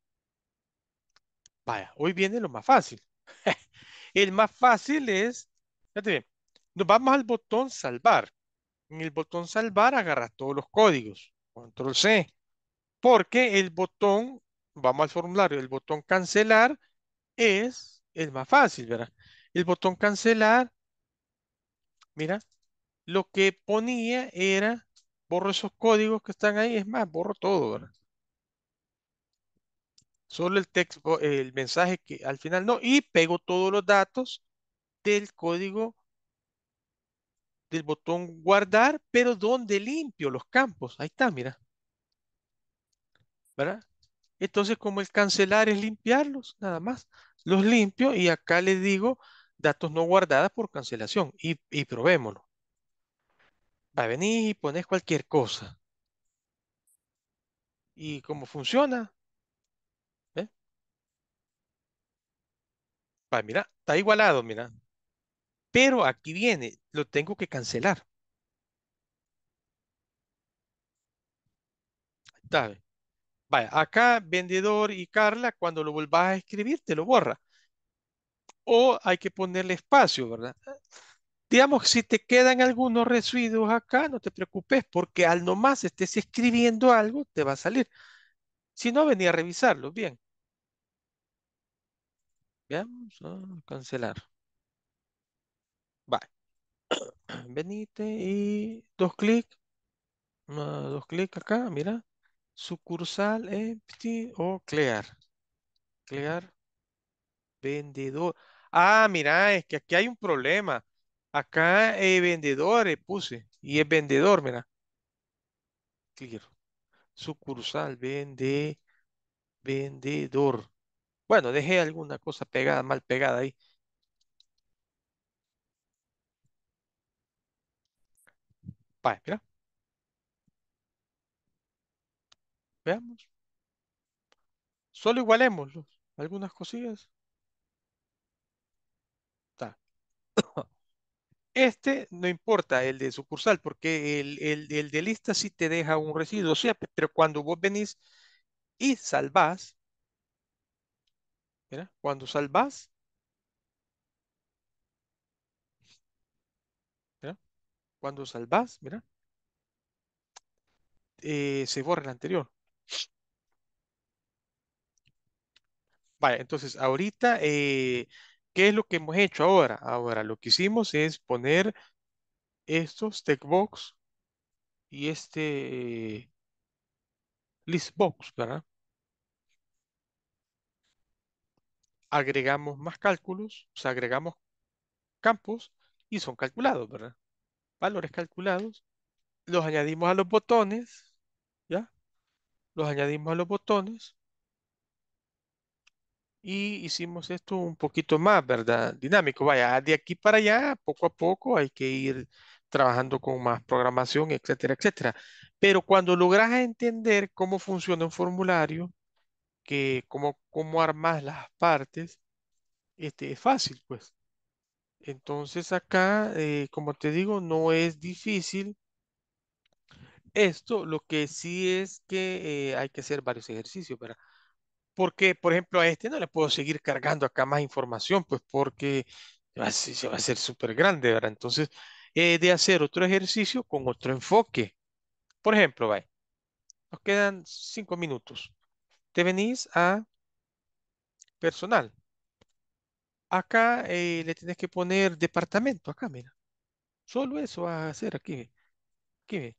Vaya, hoy viene lo más fácil. el más fácil es, fíjate bien, nos vamos al botón salvar. En el botón salvar agarras todos los códigos. Control C. Porque el botón, vamos al formulario, el botón cancelar es el más fácil, ¿verdad? El botón cancelar, mira, lo que ponía era, borro esos códigos que están ahí, es más, borro todo, ¿verdad? Solo el texto, el mensaje que al final no, y pego todos los datos del código del botón guardar, pero donde limpio los campos. Ahí está, mira. ¿Verdad? Entonces, como el cancelar es limpiarlos, nada más. Los limpio y acá le digo datos no guardadas por cancelación y, probémoslo. Va a venir y pones cualquier cosa. ¿Y cómo funciona? ¿Eh? Va, mira, está igualado, mira. Pero aquí viene, lo tengo que cancelar. Está Vaya, acá vendedor y Carla, cuando lo vuelvas a escribir, te lo borra o hay que ponerle espacio, ¿verdad? Digamos, que si te quedan algunos residuos acá, no te preocupes, porque al nomás estés escribiendo algo, te va a salir. Si no, venía a revisarlo, bien. Veamos, a ah, cancelar. Vale. Venite y dos clics. Dos clics acá, mira. Sucursal empty eh, o clear. Clear. Vendedor. Ah, mira, es que aquí hay un problema. Acá eh, vendedores puse y es vendedor, mira. Clear. Sucursal, vende, vendedor. Bueno, dejé alguna cosa pegada, mal pegada ahí. Vale, mira. Veamos. Solo igualémoslos. Algunas cosillas. Este no importa, el de sucursal, porque el, de lista sí te deja un residuo, o pero cuando vos venís y salvás, mira, cuando salvás, mira, cuando salvás, mira, eh, se borra el anterior. Vale, entonces ahorita eh, ¿Qué es lo que hemos hecho ahora? Ahora lo que hicimos es poner estos textbox y este listbox, ¿verdad? Agregamos más cálculos, o sea, agregamos campos y son calculados, ¿verdad? Valores calculados. Los añadimos a los botones, ¿ya? Los añadimos a los botones y hicimos esto un poquito más, ¿verdad? Dinámico. Vaya, de aquí para allá, poco a poco, hay que ir trabajando con más programación, etcétera, etcétera. Pero cuando logras entender cómo funciona un formulario, que cómo, cómo armas las partes, este, es fácil, pues. Entonces acá, eh, como te digo, no es difícil. Esto, lo que sí es que eh, hay que hacer varios ejercicios, ¿verdad? porque, por ejemplo, a este no le puedo seguir cargando acá más información, pues porque se va a ser súper grande, ¿verdad? Entonces, eh, de hacer otro ejercicio con otro enfoque. Por ejemplo, vaya, nos quedan cinco minutos. Te venís a personal. Acá eh, le tienes que poner departamento, acá, mira. Solo eso vas a hacer aquí. Aquí,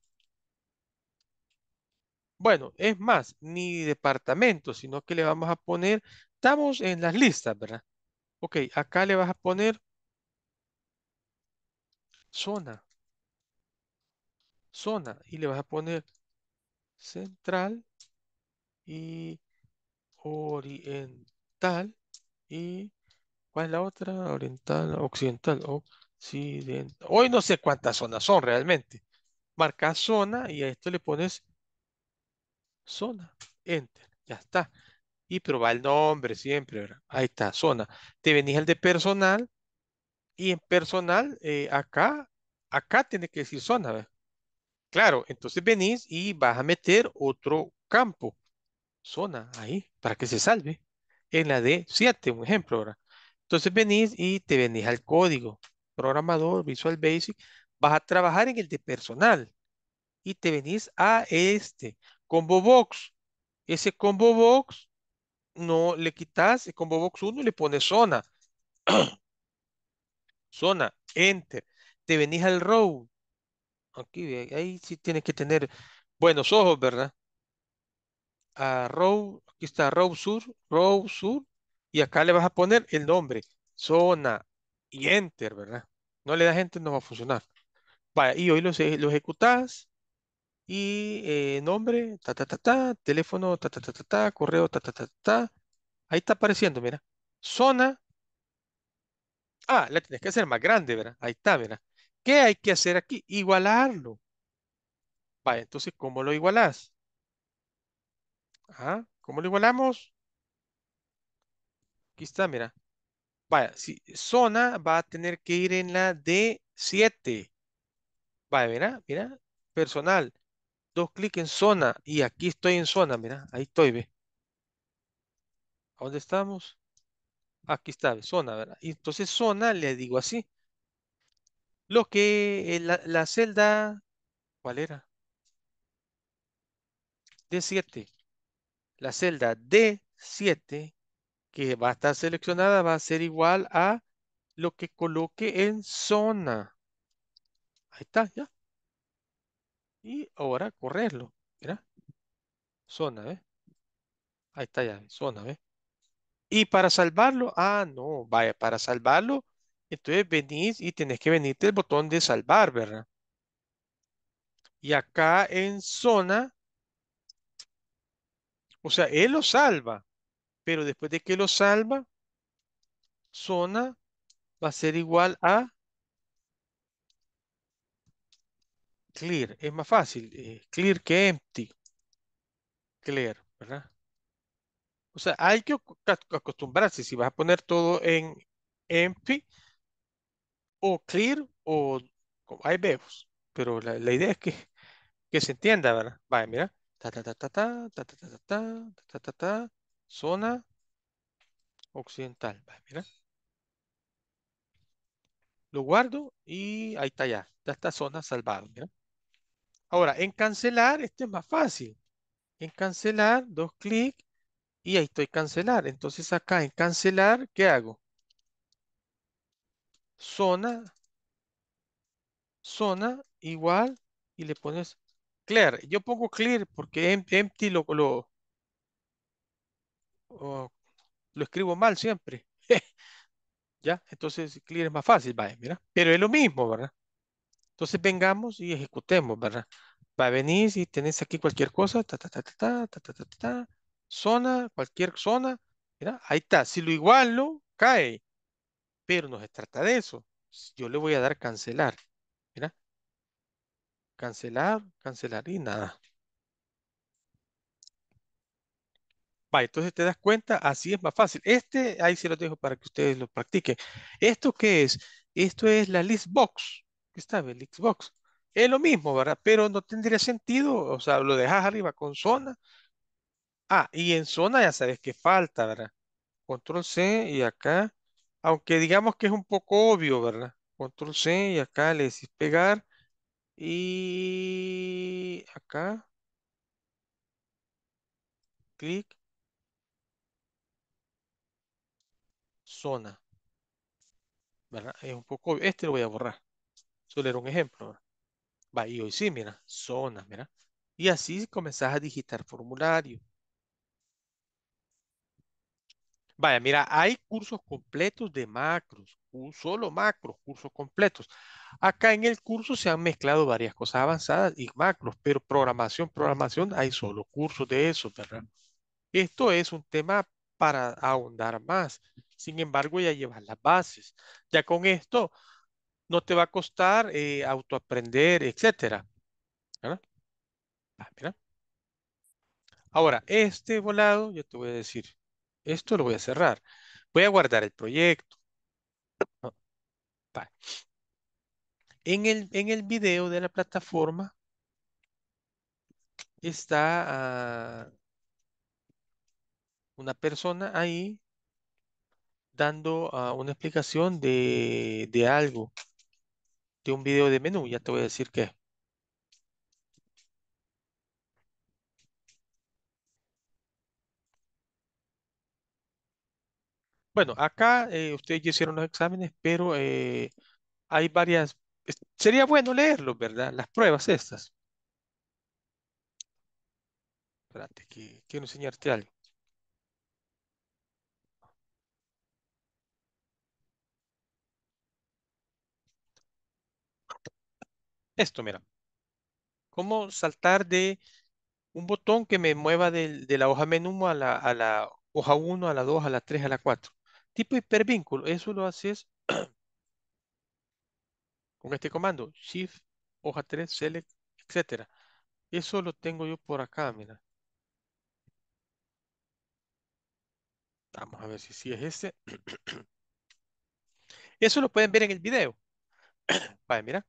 bueno, es más, ni departamento, sino que le vamos a poner, estamos en las listas, ¿verdad? Ok, acá le vas a poner zona. Zona. Y le vas a poner central y oriental. ¿Y cuál es la otra? Oriental, occidental, occidental. Hoy no sé cuántas zonas son realmente. Marca zona y a esto le pones zona, enter, ya está. Y prueba el nombre siempre, ¿verdad? Ahí está, zona. Te venís al de personal y en personal, eh, acá, acá tiene que decir zona, ¿verdad? Claro, entonces venís y vas a meter otro campo, zona, ahí, para que se salve. En la de 7, un ejemplo, ¿verdad? Entonces venís y te venís al código, programador, Visual Basic, vas a trabajar en el de personal y te venís a este combo box. Ese combo box no le quitas el combo box 1 le pones zona. zona, enter. Te venís al row. Aquí, ahí sí tienes que tener buenos ojos, ¿verdad? A row, aquí está row sur, row sur. Y acá le vas a poner el nombre, zona y enter, ¿verdad? No le das enter, no va a funcionar. y hoy lo, lo ejecutás y nombre, ta, ta, ta, teléfono, ta, ta, ta, ta, correo, ta, ta, ta, ta, Ahí está apareciendo, mira. Zona. Ah, la tienes que hacer más grande, ¿verdad? Ahí está, mira. ¿Qué hay que hacer aquí? Igualarlo. Vale, entonces, ¿cómo lo igualas? ¿cómo lo igualamos? Aquí está, mira. Vaya, si zona va a tener que ir en la D7. Vaya, mira, mira, personal dos clic en zona y aquí estoy en zona, mira, ahí estoy, ve. ¿A dónde estamos? Aquí está, zona, ¿verdad? Y entonces zona le digo así. Lo que eh, la celda, ¿cuál era? D7. La celda D7 que va a estar seleccionada va a ser igual a lo que coloque en zona. Ahí está, ya. Y ahora correrlo. Mira. Zona, eh Ahí está ya, zona, eh Y para salvarlo, ah, no, vaya, para salvarlo, entonces venís y tenés que venirte el botón de salvar, ¿verdad? Y acá en zona, o sea, él lo salva, pero después de que lo salva, zona va a ser igual a clear, es más fácil, clear que empty, clear, ¿verdad? O sea, hay que acostumbrarse, si vas a poner todo en empty o clear o hay veos, pero la, idea es que, que se entienda, ¿verdad? Vaya, mira, ta zona occidental, vaya, mira. Lo guardo y ahí está ya, ya está zona salvada, mira. Ahora, en cancelar, este es más fácil. En cancelar, dos clic. y ahí estoy cancelar. Entonces acá en cancelar, ¿qué hago? Zona, zona igual y le pones clear. Yo pongo clear porque em-, empty lo, lo, lo escribo mal siempre. ¿Ya? Entonces clear es más fácil, mira. Pero es lo mismo, ¿verdad? Entonces vengamos y ejecutemos, ¿verdad? Va a venir si tenés aquí cualquier cosa, ta, ta, ta, ta, ta, ta, ta, zona, cualquier zona, mira, ahí está. Si lo igualo, cae. Pero no se trata de eso. Yo le voy a dar cancelar. Mira. Cancelar, cancelar y nada. Va, entonces te das cuenta, así es más fácil. Este, ahí se lo dejo para que ustedes lo practiquen. ¿Esto qué es? Esto es la list box que estaba el Xbox. Es lo mismo, ¿verdad? Pero no tendría sentido, o sea, lo dejas arriba con zona. Ah, y en zona ya sabes que falta, ¿verdad? Control C y acá, aunque digamos que es un poco obvio, ¿verdad? Control C y acá le decís pegar y acá, clic, zona, ¿verdad? Es un poco obvio. Este lo voy a borrar. Solo era un ejemplo. Va, y hoy sí, mira, zonas, mira. Y así comenzás a digitar formulario. Vaya, mira, hay cursos completos de macros, solo macros. cursos completos. Acá en el curso se han mezclado varias cosas avanzadas y macros, pero programación, programación, hay solo cursos de eso, ¿verdad? Esto es un tema para ahondar más. Sin embargo, ya llevas las bases. Ya con esto no te va a costar eh, autoaprender, etcétera. Ah, Ahora, este volado, yo te voy a decir, esto lo voy a cerrar. Voy a guardar el proyecto. Ah, en el, en el video de la plataforma está ah, una persona ahí dando una explicación de, de algo de un video de menú, ya te voy a decir qué. Bueno, acá eh, ustedes ya hicieron los exámenes, pero eh, hay varias... Sería bueno leerlo, ¿verdad? Las pruebas estas. Espérate, quiero enseñarte algo. Esto, mira. ¿Cómo saltar de un botón que me mueva de, la hoja menú a la, hoja 1, a la 2, a la 3, a la 4? Tipo hipervínculo. Eso lo haces con este comando. Shift, hoja 3, select, etc. Eso lo tengo yo por acá, mira. Vamos a ver si sí es este. Eso lo pueden ver en el video. Vale, mira.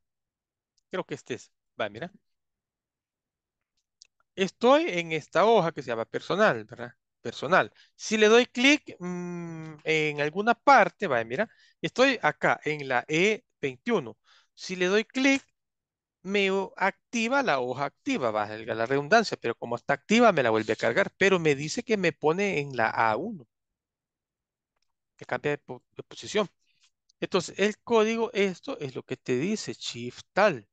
Creo que este es. Va, mira. Estoy en esta hoja que se llama personal, ¿verdad? Personal. Si le doy clic mm, en alguna parte, va, mira, estoy acá en la E21. Si le doy clic, me activa la hoja activa, va valga la redundancia, pero como está activa me la vuelve a cargar, pero me dice que me pone en la A1, que cambia de, de posición. Entonces, el código, esto es lo que te dice, shift tal.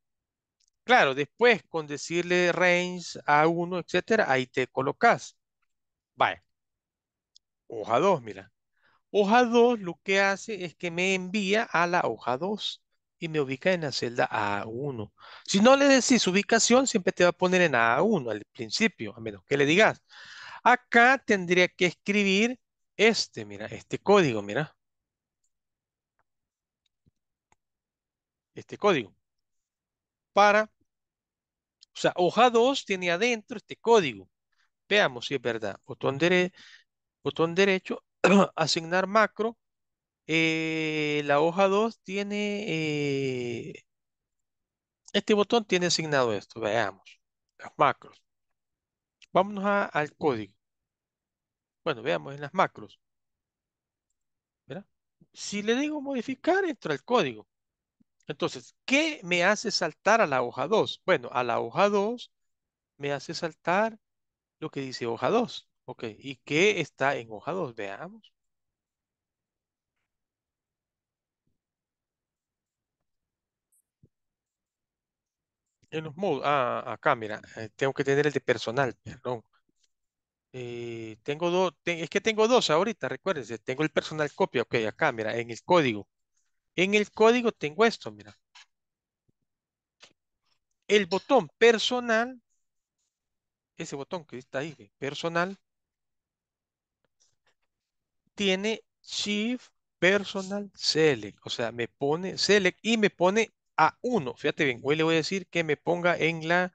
Claro, después con decirle range a 1, etcétera, ahí te colocas. Vale. Hoja 2, mira. Hoja 2 lo que hace es que me envía a la hoja 2 y me ubica en la celda A1. Si no le decís ubicación, siempre te va a poner en A1 al principio, a menos que le digas. Acá tendría que escribir este, mira, este código, mira. Este código. Para o sea, hoja 2 tiene adentro este código. Veamos si es verdad. Botón, dere botón derecho, asignar macro. Eh, la hoja 2 tiene... Eh, este botón tiene asignado esto. Veamos. Las macros. Vámonos al código. Bueno, veamos en las macros. Si le digo modificar, entra el código. Entonces, ¿qué me hace saltar a la hoja 2? Bueno, a la hoja 2 me hace saltar lo que dice hoja 2. Ok, ¿y qué está en hoja 2? Veamos. En los modos, ah, acá, mira, eh, tengo que tener el de personal, perdón. Eh, tengo dos, es que tengo dos ahorita, recuérdense, tengo el personal copia, ok, acá, mira, en el código. En el código tengo esto, mira. El botón personal, ese botón que está ahí, personal, tiene Shift Personal Select. O sea, me pone Select y me pone a 1. Fíjate bien, hoy le voy a decir que me ponga en la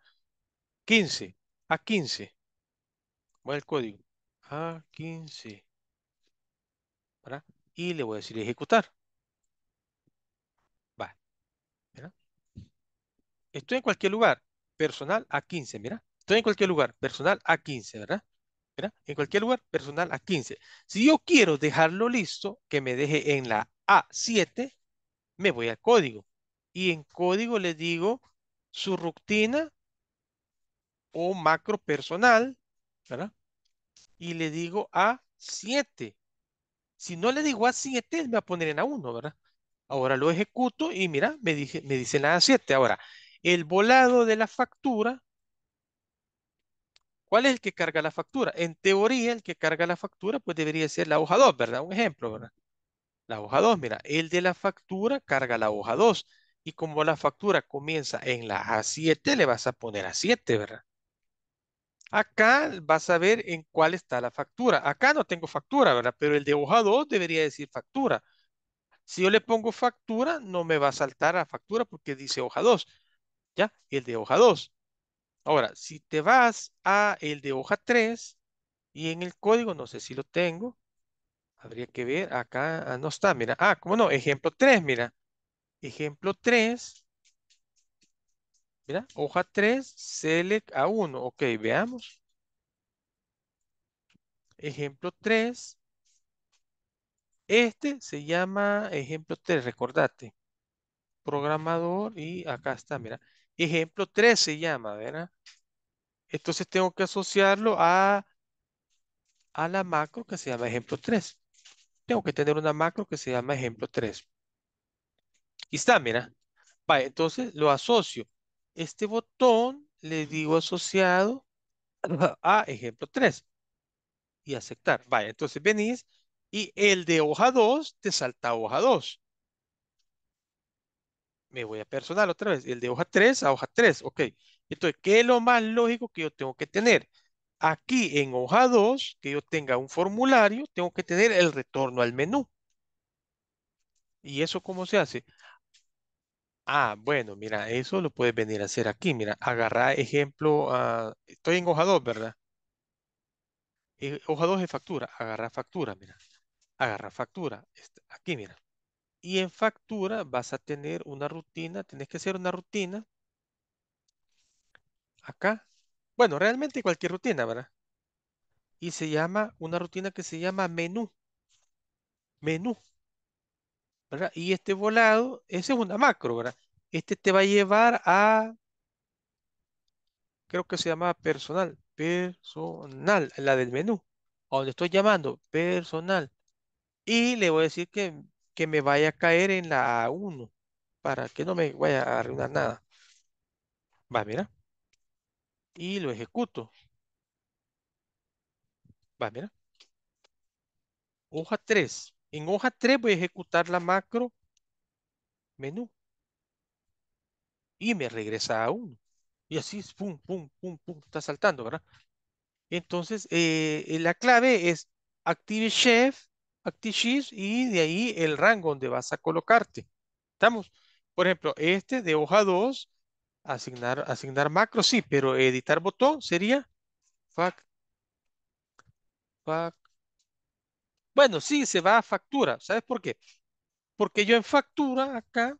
15. A 15. Voy al código. A 15. ¿Para? Y le voy a decir ejecutar. Estoy en cualquier lugar, personal a 15, mira. Estoy en cualquier lugar, personal a 15, ¿verdad? Mira, en cualquier lugar, personal a 15. Si yo quiero dejarlo listo, que me deje en la A7, me voy al código. Y en código le digo su rutina o macro personal, ¿verdad? Y le digo A7. Si no le digo A7, me va a poner en A1, ¿verdad? Ahora lo ejecuto y mira, me, me dice en la A7. Ahora, el volado de la factura, ¿cuál es el que carga la factura? En teoría, el que carga la factura, pues debería ser la hoja 2, ¿verdad? Un ejemplo, ¿verdad? La hoja 2, mira, el de la factura carga la hoja 2. Y como la factura comienza en la A7, le vas a poner A7, ¿verdad? Acá vas a ver en cuál está la factura. Acá no tengo factura, ¿verdad? Pero el de hoja 2 debería decir factura. Si yo le pongo factura, no me va a saltar a factura porque dice hoja 2. ¿ya? El de hoja 2. Ahora, si te vas a el de hoja 3 y en el código, no sé si lo tengo, habría que ver, acá ah, no está, mira, ah, cómo no, ejemplo 3, mira, ejemplo 3, mira, hoja 3, select a 1, ok, veamos. Ejemplo 3, este se llama ejemplo 3, recordate, programador y acá está, mira, Ejemplo 3 se llama, ¿verdad? Entonces tengo que asociarlo a, a la macro que se llama ejemplo 3. Tengo que tener una macro que se llama ejemplo 3. Aquí está, mira. Vale, entonces lo asocio. Este botón le digo asociado a ejemplo 3. Y aceptar. Vale, entonces venís y el de hoja 2 te salta a hoja 2 me voy a personal otra vez, el de hoja 3 a hoja 3, ok. Entonces, ¿qué es lo más lógico que yo tengo que tener? Aquí en hoja 2, que yo tenga un formulario, tengo que tener el retorno al menú. ¿Y eso cómo se hace? Ah, bueno, mira, eso lo puedes venir a hacer aquí. Mira, agarra ejemplo, ah, estoy en hoja 2, ¿verdad? Eh, hoja 2 es factura, agarra factura, mira. agarra factura, este, aquí, mira. Y en factura vas a tener una rutina, tienes que hacer una rutina acá. Bueno, realmente cualquier rutina, ¿verdad? Y se llama, una rutina que se llama menú. Menú. ¿Verdad? Y este volado, ese es una macro, ¿verdad? Este te va a llevar a, creo que se llama personal, personal, la del menú, a donde estoy llamando, personal. Y le voy a decir que que me vaya a caer en la A1 para que no me vaya a arruinar nada. Va, mira. Y lo ejecuto. Va, mira. Hoja 3. En hoja 3 voy a ejecutar la macro menú. Y me regresa a 1. Y así, pum, pum, pum, pum, está saltando, ¿verdad? Entonces, eh, eh, la clave es Active Chef Sheets y de ahí el rango donde vas a colocarte. ¿Estamos? Por ejemplo, este de hoja 2, asignar, asignar macro, sí, pero editar botón sería fact, bueno, sí, se va a factura. ¿Sabes por qué? Porque yo en factura acá,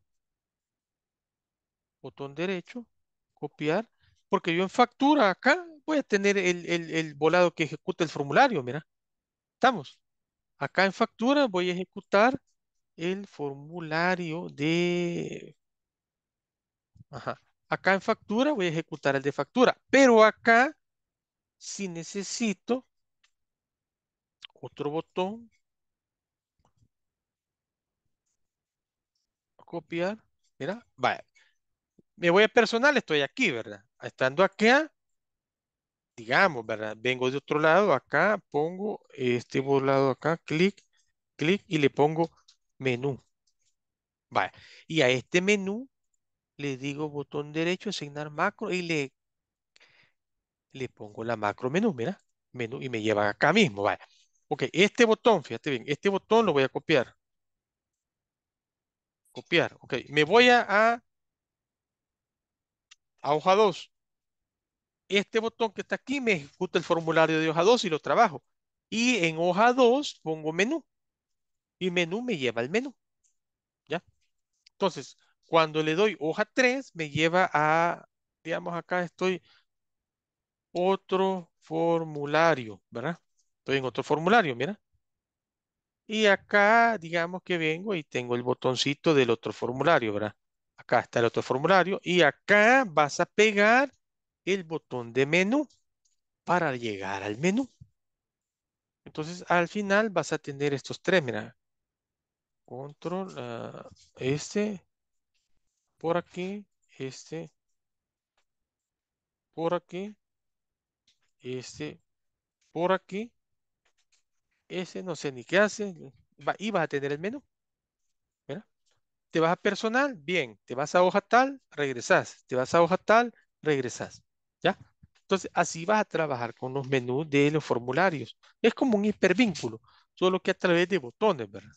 botón derecho, copiar, porque yo en factura acá voy a tener el, el volado que ejecuta el formulario, mira. ¿Estamos? Acá en factura voy a ejecutar el formulario de... Acá en factura voy a ejecutar el de factura, pero acá si necesito otro botón copiar mira vaya me voy a personal estoy aquí verdad estando acá digamos, ¿verdad? Vengo de otro lado, acá pongo este lado acá, clic, clic y le pongo menú. Vale. Y a este menú le digo botón derecho, asignar macro y le, le pongo la macro menú, mira, menú y me lleva acá mismo, vale. Ok, este botón, fíjate bien, este botón lo voy a copiar. Copiar, ok. Me voy a, a hoja 2 este botón que está aquí me ejecuta el formulario de hoja 2 y lo trabajo. Y en hoja 2 pongo menú. Y menú me lleva al menú. ¿Ya? Entonces, cuando le doy hoja 3, me lleva a, digamos, acá estoy otro formulario, ¿verdad? Estoy en otro formulario, mira. Y acá, digamos que vengo y tengo el botoncito del otro formulario, ¿verdad? Acá está el otro formulario. Y acá vas a pegar el botón de menú para llegar al menú. Entonces, al final vas a tener estos tres, mira. Control, ah, este, por aquí, este, por aquí, este, por aquí, ese, no sé ni qué hace, va, y vas a tener el menú. Te vas a personal, bien, te vas a hoja tal, regresas, te vas a hoja tal, regresas. ¿Ya? Entonces, así vas a trabajar con los menús de los formularios. Es como un hipervínculo, solo que a través de botones, ¿verdad?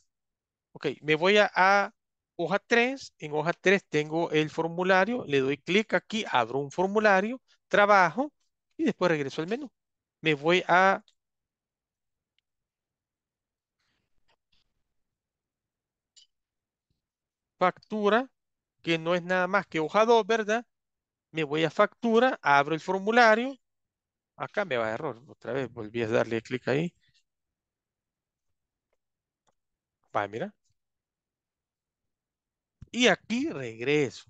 Ok, me voy a, a hoja 3. En hoja 3 tengo el formulario. Le doy clic aquí, abro un formulario, trabajo y después regreso al menú. Me voy a factura, que no es nada más que hoja 2, ¿verdad? me voy a factura, abro el formulario, acá me va a error, otra vez volví a darle clic ahí. Va, mira. Y aquí regreso.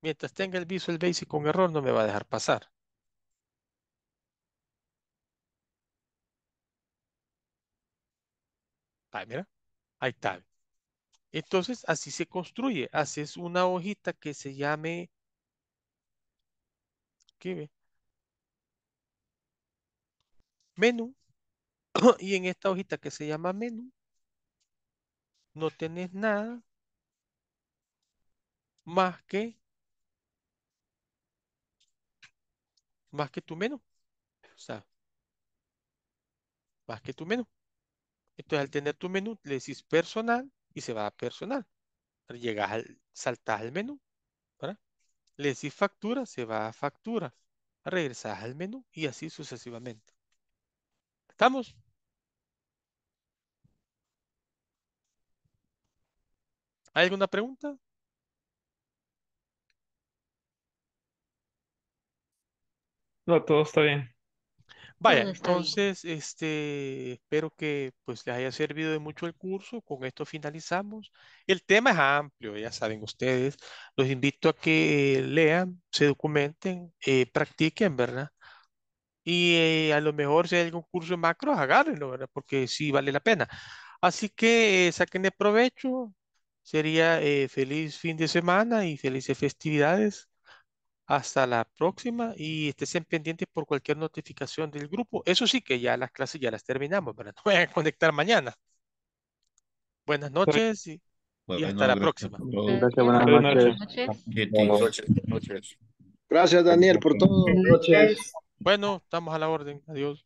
Mientras tenga el Visual Basic con error no me va a dejar pasar. pa mira. Ahí está. Entonces, así se construye. Haces una hojita que se llame... ¿Qué ve? Menú. y en esta hojita que se llama menú, no tenés nada más que más que tu menú. O sea, más que tu menú. Entonces, al tener tu menú, le decís personal y se va a personal. Llegas al, saltas al menú, ¿verdad? Le decís factura, se va a factura. regresas al menú y así sucesivamente. ¿Estamos? ¿Hay alguna pregunta? No, todo está bien. Vaya, entonces, este, espero que pues les haya servido de mucho el curso. Con esto finalizamos. El tema es amplio, ya saben ustedes. Los invito a que lean, se documenten, eh, practiquen, ¿verdad? Y eh, a lo mejor si hay algún curso de macros, agárrenlo, ¿verdad? Porque sí vale la pena. Así que eh, saquen de provecho. Sería eh, feliz fin de semana y felices festividades. Hasta la próxima y estén pendientes por cualquier notificación del grupo. Eso sí que ya las clases ya las terminamos, pero nos vayan a conectar mañana. Buenas noches y, hasta la próxima. Gracias, Buenas noches. Gracias, Daniel, por todo. Buenas noches. Bueno, estamos a la orden. Adiós.